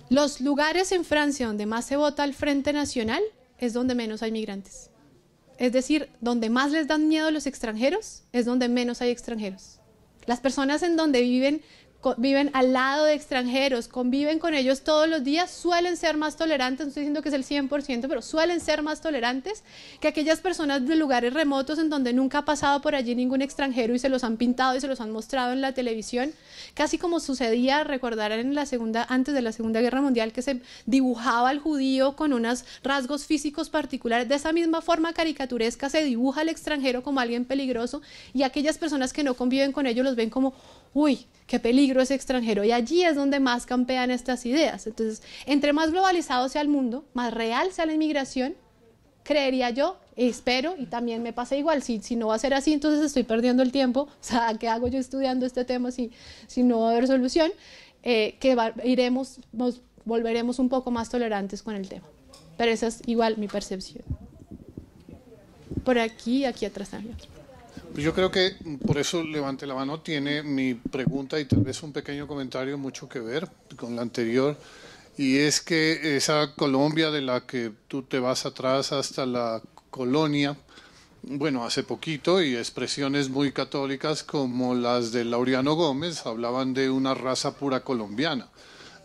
Los lugares en Francia donde más se vota al Frente Nacional es donde menos hay migrantes. Es decir, donde más les dan miedo los extranjeros es donde menos hay extranjeros. Las personas en donde viven viven al lado de extranjeros, conviven con ellos todos los días, suelen ser más tolerantes, no estoy diciendo que es el 100%, pero suelen ser más tolerantes que aquellas personas de lugares remotos en donde nunca ha pasado por allí ningún extranjero y se los han pintado y se los han mostrado en la televisión, casi como sucedía, recordarán en la segunda antes de la Segunda Guerra Mundial que se dibujaba al judío con unos rasgos físicos particulares, de esa misma forma caricaturesca se dibuja al extranjero como alguien peligroso y aquellas personas que no conviven con ellos los ven como uy, qué peligro es extranjero. Y allí es donde más campean estas ideas. Entonces, entre más globalizado sea el mundo, más real sea la inmigración, creería yo, espero, y también me pasa igual, si, si no va a ser así, entonces estoy perdiendo el tiempo, o sea, ¿qué hago yo estudiando este tema si, si no va a haber solución? Eh, que iremos, volveremos un poco más tolerantes con el tema. Pero esa es igual mi percepción. Por aquí, aquí atrás también. Pues yo creo que por eso Levante la Mano tiene mi pregunta y tal vez un pequeño comentario mucho que ver con la anterior. Y es que esa Colombia de la que tú te vas atrás hasta la colonia, bueno, hace poquito, y expresiones muy católicas como las de Laureano Gómez hablaban de una raza pura colombiana.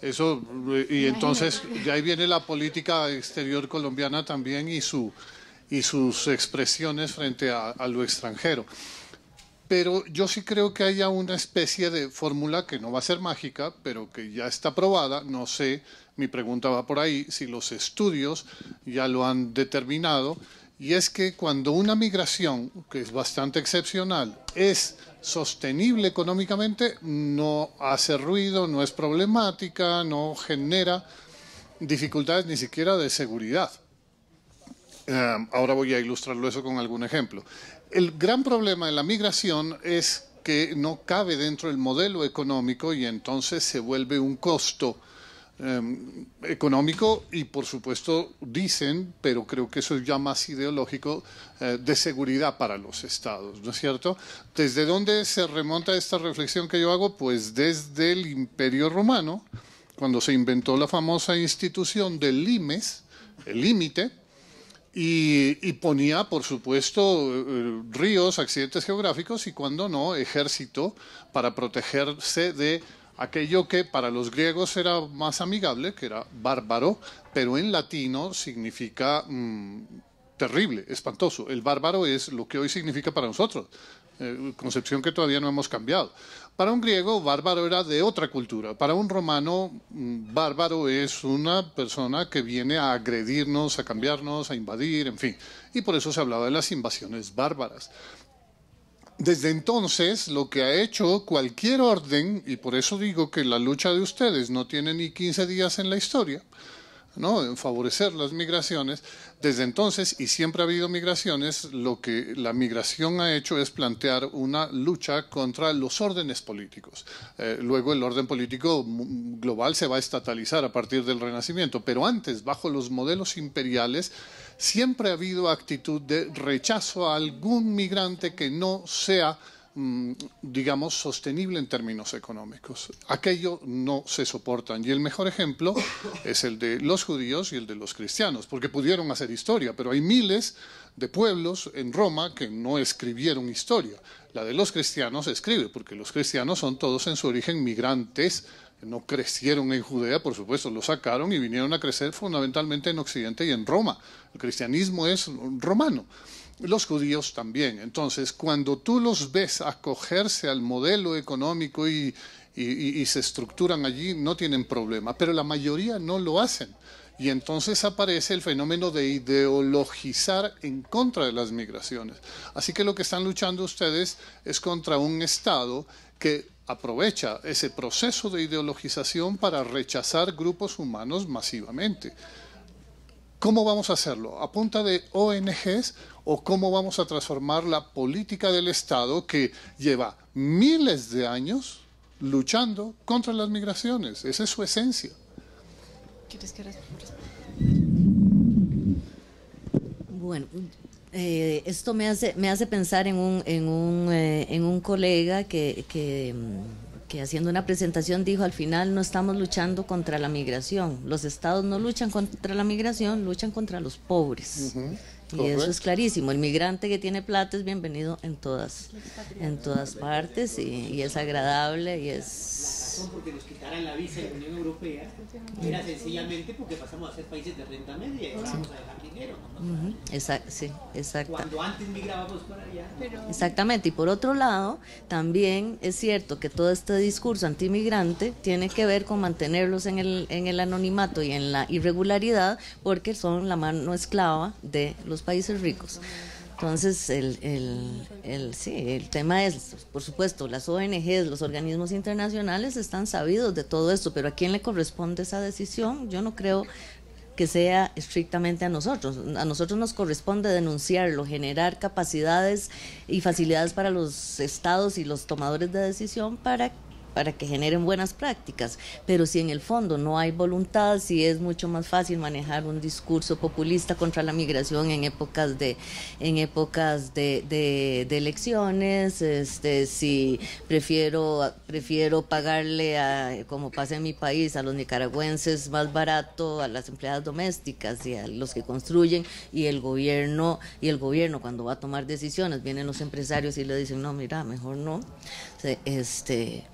Eso, eh, y entonces de ahí viene la política exterior colombiana también y su y sus expresiones frente a, lo extranjero. Pero yo sí creo que haya una especie de fórmula que no va a ser mágica, pero que ya está probada. No sé, mi pregunta va por ahí, si los estudios ya lo han determinado. Y es que cuando una migración, que es bastante excepcional, es sostenible económicamente, no hace ruido, no es problemática, no genera dificultades ni siquiera de seguridad. Em, ahora voy a ilustrarlo eso con algún ejemplo. El gran problema de la migración es que no cabe dentro del modelo económico y entonces se vuelve un costo em, económico y por supuesto dicen, pero creo que eso es ya más ideológico, eh, de seguridad para los estados, ¿no es cierto? ¿Desde dónde se remonta esta reflexión que yo hago? Pues desde el imperio romano, cuando se inventó la famosa institución del limes, el límite, y, ponía, por supuesto, eh, ríos, accidentes geográficos y, cuando no, ejército para protegerse de aquello que para los griegos era más amigable, que era bárbaro, pero en latino significa mm, terrible, espantoso. El bárbaro es lo que hoy significa para nosotros, eh, concepción que todavía no hemos cambiado. Para un griego, bárbaro era de otra cultura. Para un romano, mm, bárbaro es una persona que viene a agredirnos, a cambiarnos, a invadir, en fin. Y por eso se hablaba de las invasiones bárbaras. Desde entonces, lo que ha hecho cualquier orden, y por eso digo que la lucha de ustedes no tiene ni 15 días en la historia, ¿no? en favorecer las migraciones. Desde entonces, y siempre ha habido migraciones, lo que la migración ha hecho es plantear una lucha contra los órdenes políticos. Eh, luego el orden político global se va a estatalizar a partir del Renacimiento, pero antes, bajo los modelos imperiales, siempre ha habido actitud de rechazo a algún migrante que no sea Mm, digamos, sostenible en términos económicos. Aquello no se soporta. Y el mejor ejemplo es el de los judíos y el de los cristianos, porque pudieron hacer historia, pero hay miles de pueblos en Roma que no escribieron historia. La de los cristianos escribe, porque los cristianos son todos en su origen migrantes, no crecieron en Judea, por supuesto, lo sacaron y vinieron a crecer fundamentalmente en Occidente y en Roma. El cristianismo es romano los judíos también. Entonces, cuando tú los ves acogerse al modelo económico y, se estructuran allí, no tienen problema, pero la mayoría no lo hacen. Y entonces aparece el fenómeno de ideologizar en contra de las migraciones. Así que lo que están luchando ustedes es contra un Estado que aprovecha ese proceso de ideologización para rechazar grupos humanos masivamente. ¿Cómo vamos a hacerlo? ¿A punta de ONGs o cómo vamos a transformar la política del Estado que lleva miles de años luchando contra las migraciones? Esa es su esencia. ¿Quieres que Bueno, eh, esto me hace, me hace pensar en un, en un, eh, en un colega que mm, que haciendo una presentación dijo al final no estamos luchando contra la migración, los estados no luchan contra la migración, luchan contra los pobres. Y eso es clarísimo, el migrante que tiene plata es bienvenido en todas, en todas partes y es agradable y es porque nos quitaran la visa de la Unión Europea era sencillamente porque pasamos a ser países de renta media y vamos a dejar dinero. ¿no? Exacto, Cuando antes migrábamos para allá. Exactamente, y por otro lado, también es cierto que todo este discurso antimigrante tiene que ver con mantenerlos en el, en el anonimato y en la irregularidad porque son la mano esclava de los países ricos. Entonces, el, el, sí, el tema es, por supuesto, las ONGs, los organismos internacionales están sabidos de todo esto, pero ¿a quién le corresponde esa decisión? Yo no creo que sea estrictamente a nosotros. A nosotros nos corresponde denunciarlo, generar capacidades y facilidades para los estados y los tomadores de decisión para que para que generen buenas prácticas, pero si en el fondo no hay voluntad, si es mucho más fácil manejar un discurso populista contra la migración en épocas de, en épocas de, elecciones, este, si prefiero, prefiero pagarle, a, como pasa en mi país, a los nicaragüenses más barato, a las empleadas domésticas y a los que construyen, y el gobierno, y el gobierno cuando va a tomar decisiones, vienen los empresarios y le dicen, no, mira, mejor no. Este,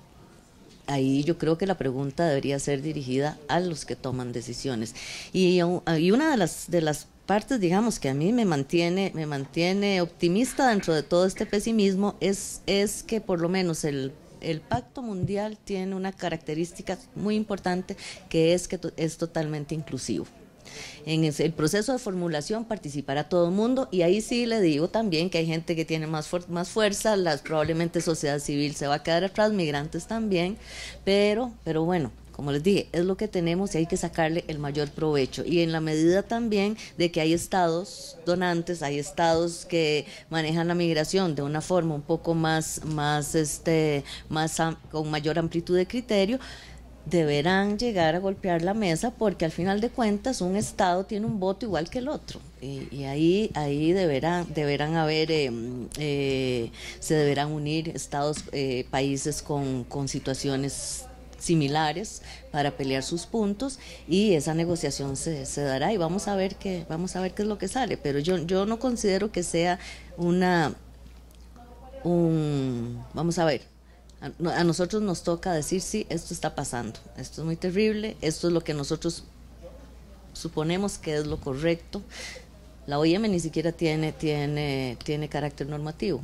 ahí yo creo que la pregunta debería ser dirigida a los que toman decisiones. Y, una de las, de las partes, digamos, que a mí me mantiene, me mantiene optimista dentro de todo este pesimismo es, es que por lo menos el Pacto Mundial tiene una característica muy importante que es que es totalmente inclusivo. En el proceso de formulación participará todo el mundo y ahí sí le digo también que hay gente que tiene más, más fuerza, las, probablemente sociedad civil se va a quedar atrás, migrantes también, pero, pero bueno, como les dije, es lo que tenemos y hay que sacarle el mayor provecho. Y en la medida también de que hay estados donantes, hay estados que manejan la migración de una forma un poco más, más este, más con mayor amplitud de criterio, deberán llegar a golpear la mesa porque al final de cuentas un Estado tiene un voto igual que el otro y, ahí, ahí deberán, deberán haber, eh, eh, se deberán unir Estados, eh, países con, con situaciones similares para pelear sus puntos y esa negociación se, se, dará y vamos a ver qué vamos a ver qué es lo que sale pero yo yo no considero que sea una un vamos a ver a, nosotros nos toca decir, sí, esto está pasando, esto es muy terrible, esto es lo que nosotros suponemos que es lo correcto. La OIM ni siquiera tiene, tiene, tiene carácter normativo.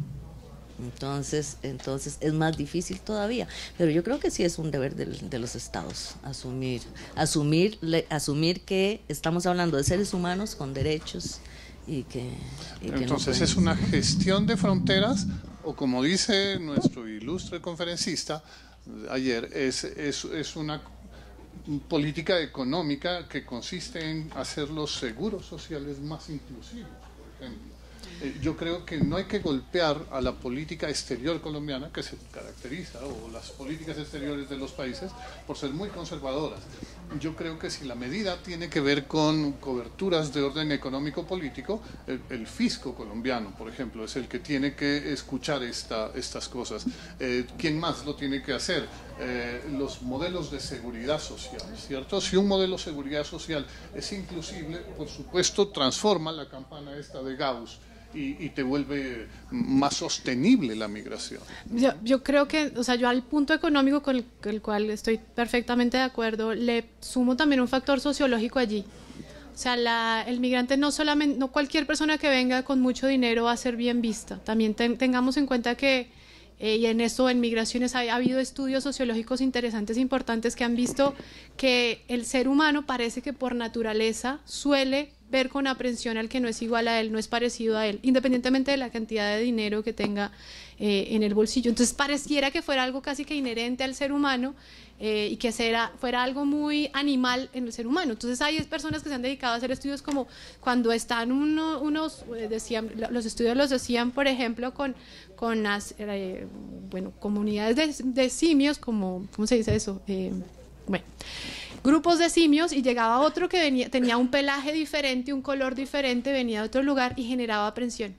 Entonces, entonces es más difícil todavía. Pero yo creo que sí es un deber de, los estados asumir, asumir, asumir que estamos hablando de seres humanos con derechos entonces es una gestión de fronteras o como dice nuestro ilustre conferencista ayer, es, es, es una política económica que consiste en hacer los seguros sociales más inclusivos, por ejemplo. Eh, yo creo que no hay que golpear a la política exterior colombiana, que se caracteriza, o las políticas exteriores de los países, por ser muy conservadoras. Yo creo que si la medida tiene que ver con coberturas de orden económico-político, el, fisco colombiano, por ejemplo, es el que tiene que escuchar estas cosas. Eh, ¿Quién más lo tiene que hacer? Eh, los modelos de seguridad social, ¿cierto? Si un modelo de seguridad social es inclusivo, por supuesto, transforma la campana esta de Gauss y, te vuelve más sostenible la migración. Yo, creo que, o sea, yo al punto económico con el, cual estoy perfectamente de acuerdo, le sumo también un factor sociológico allí. O sea, el migrante no solamente, no cualquier persona que venga con mucho dinero va a ser bien vista. También tengamos en cuenta que, y eh, en eso en migraciones ha, ha habido estudios sociológicos interesantes, importantes, que han visto que el ser humano parece que por naturaleza suele ver con aprensión al que no es igual a él, no es parecido a él, independientemente de la cantidad de dinero que tenga eh, en el bolsillo. Entonces pareciera que fuera algo casi que inherente al ser humano eh, y que será, fuera algo muy animal en el ser humano. Entonces hay personas que se han dedicado a hacer estudios como cuando están unos, eh, decían, los estudios los hacían, por ejemplo, con, con las bueno, comunidades de, de, simios, como, ¿cómo se dice eso? bueno grupos de simios y llegaba otro que venía, tenía un pelaje diferente, un color diferente, venía de otro lugar y generaba aprensión.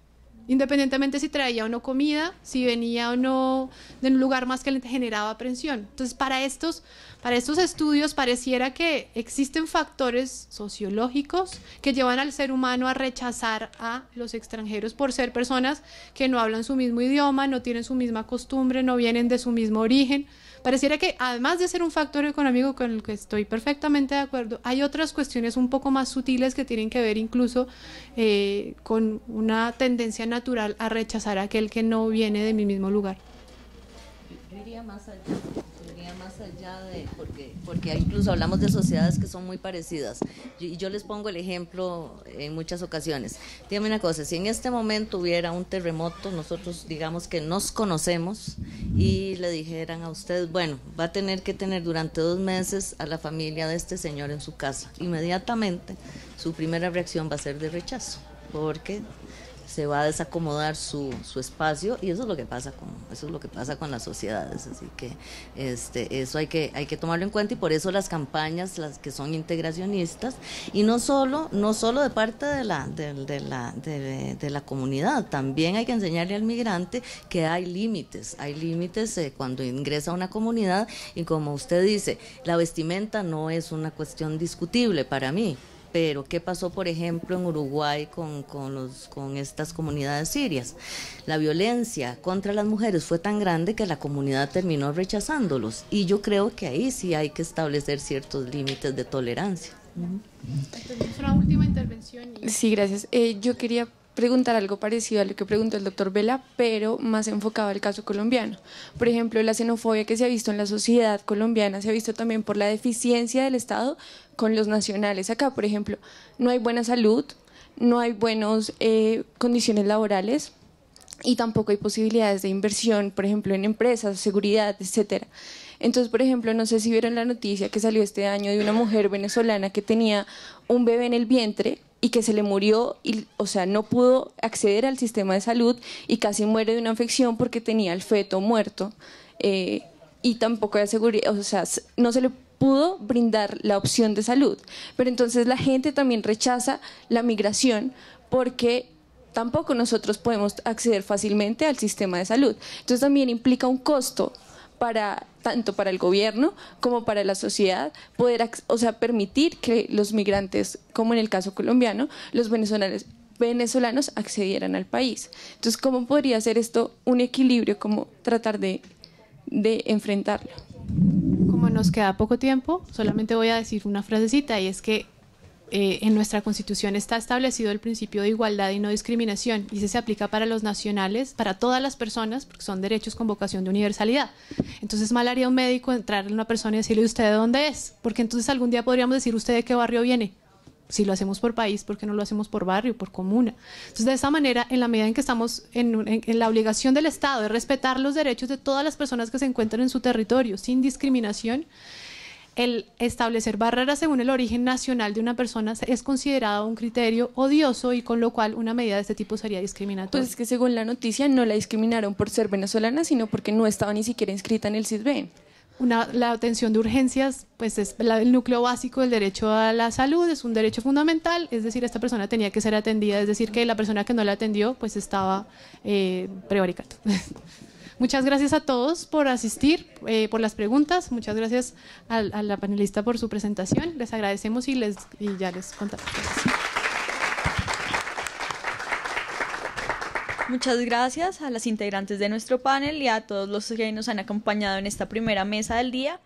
Independientemente si traía o no comida, si venía o no de un lugar más que le generaba aprensión. Entonces, para estos, para estos estudios pareciera que existen factores sociológicos que llevan al ser humano a rechazar a los extranjeros por ser personas que no hablan su mismo idioma, no tienen su misma costumbre, no vienen de su mismo origen pareciera que además de ser un factor económico con el que estoy perfectamente de acuerdo, hay otras cuestiones un poco más sutiles que tienen que ver incluso eh, con una tendencia natural a rechazar a aquel que no viene de mi mismo lugar. más allá, de, porque incluso hablamos de sociedades que son muy parecidas. Y yo, les pongo el ejemplo en muchas ocasiones. Dígame una cosa, si en este momento hubiera un terremoto, nosotros digamos que nos conocemos y le dijeran a usted, bueno, va a tener que tener durante dos meses a la familia de este señor en su casa. Inmediatamente su primera reacción va a ser de rechazo, porque se va a desacomodar su, espacio y eso es lo que pasa con eso es lo que pasa con las sociedades así que este eso hay que hay que tomarlo en cuenta y por eso las campañas las que son integracionistas y no solo no solo de parte de la de, la de, la comunidad también hay que enseñarle al migrante que hay límites hay límites eh, cuando ingresa a una comunidad y como usted dice la vestimenta no es una cuestión discutible para mí pero, ¿qué pasó, por ejemplo, en Uruguay con, estas comunidades sirias? La violencia contra las mujeres fue tan grande que la comunidad terminó rechazándolos. Y yo creo que ahí sí hay que establecer ciertos límites de tolerancia. última intervención. Sí, gracias. Eh, yo quería preguntar algo parecido a lo que preguntó el doctor Vela, pero más enfocado al caso colombiano. Por ejemplo, la xenofobia que se ha visto en la sociedad colombiana se ha visto también por la deficiencia del Estado con los nacionales. Acá, por ejemplo, no hay buena salud, no hay buenas eh, condiciones laborales y tampoco hay posibilidades de inversión, por ejemplo, en empresas, seguridad, etcétera. Entonces, por ejemplo, no sé si vieron la noticia que salió este año de una mujer venezolana que tenía un bebé en el vientre y que se le murió, y, o sea, no pudo acceder al sistema de salud y casi muere de una infección porque tenía el feto muerto eh, y tampoco hay seguridad, o sea, no se le pudo brindar la opción de salud. Pero entonces la gente también rechaza la migración porque tampoco nosotros podemos acceder fácilmente al sistema de salud. Entonces también implica un costo para tanto para el gobierno como para la sociedad poder, o sea, permitir que los migrantes, como en el caso colombiano, los venezolanos venezolanos accedieran al país. Entonces, ¿cómo podría ser esto un equilibrio? ¿Cómo tratar de, de enfrentarlo? Como nos queda poco tiempo, solamente voy a decir una frasecita y es que eh, en nuestra constitución está establecido el principio de igualdad y no discriminación y se aplica para los nacionales, para todas las personas, porque son derechos con vocación de universalidad. Entonces mal haría un médico entrar en una persona y decirle usted de dónde es, porque entonces algún día podríamos decir usted de qué barrio viene. Si lo hacemos por país, ¿por qué no lo hacemos por barrio, por comuna? Entonces, de esa manera, en la medida en que estamos en la obligación del Estado de respetar los derechos de todas las personas que se encuentran en su territorio, sin discriminación, el establecer barreras según el origen nacional de una persona es considerado un criterio odioso y con lo cual una medida de este tipo sería discriminatoria. Pues es que según la noticia no la discriminaron por ser venezolana, sino porque no estaba ni siquiera inscrita en el CISBEN. Una, la atención de urgencias, pues es la, el núcleo básico del derecho a la salud, es un derecho fundamental, es decir, esta persona tenía que ser atendida, es decir, que la persona que no la atendió, pues estaba eh, Muchas gracias a todos por asistir, eh, por las preguntas. Muchas gracias a, la panelista por su presentación. Les agradecemos y, les, y ya les contamos. Muchas gracias a las integrantes de nuestro panel y a todos los que nos han acompañado en esta primera mesa del día.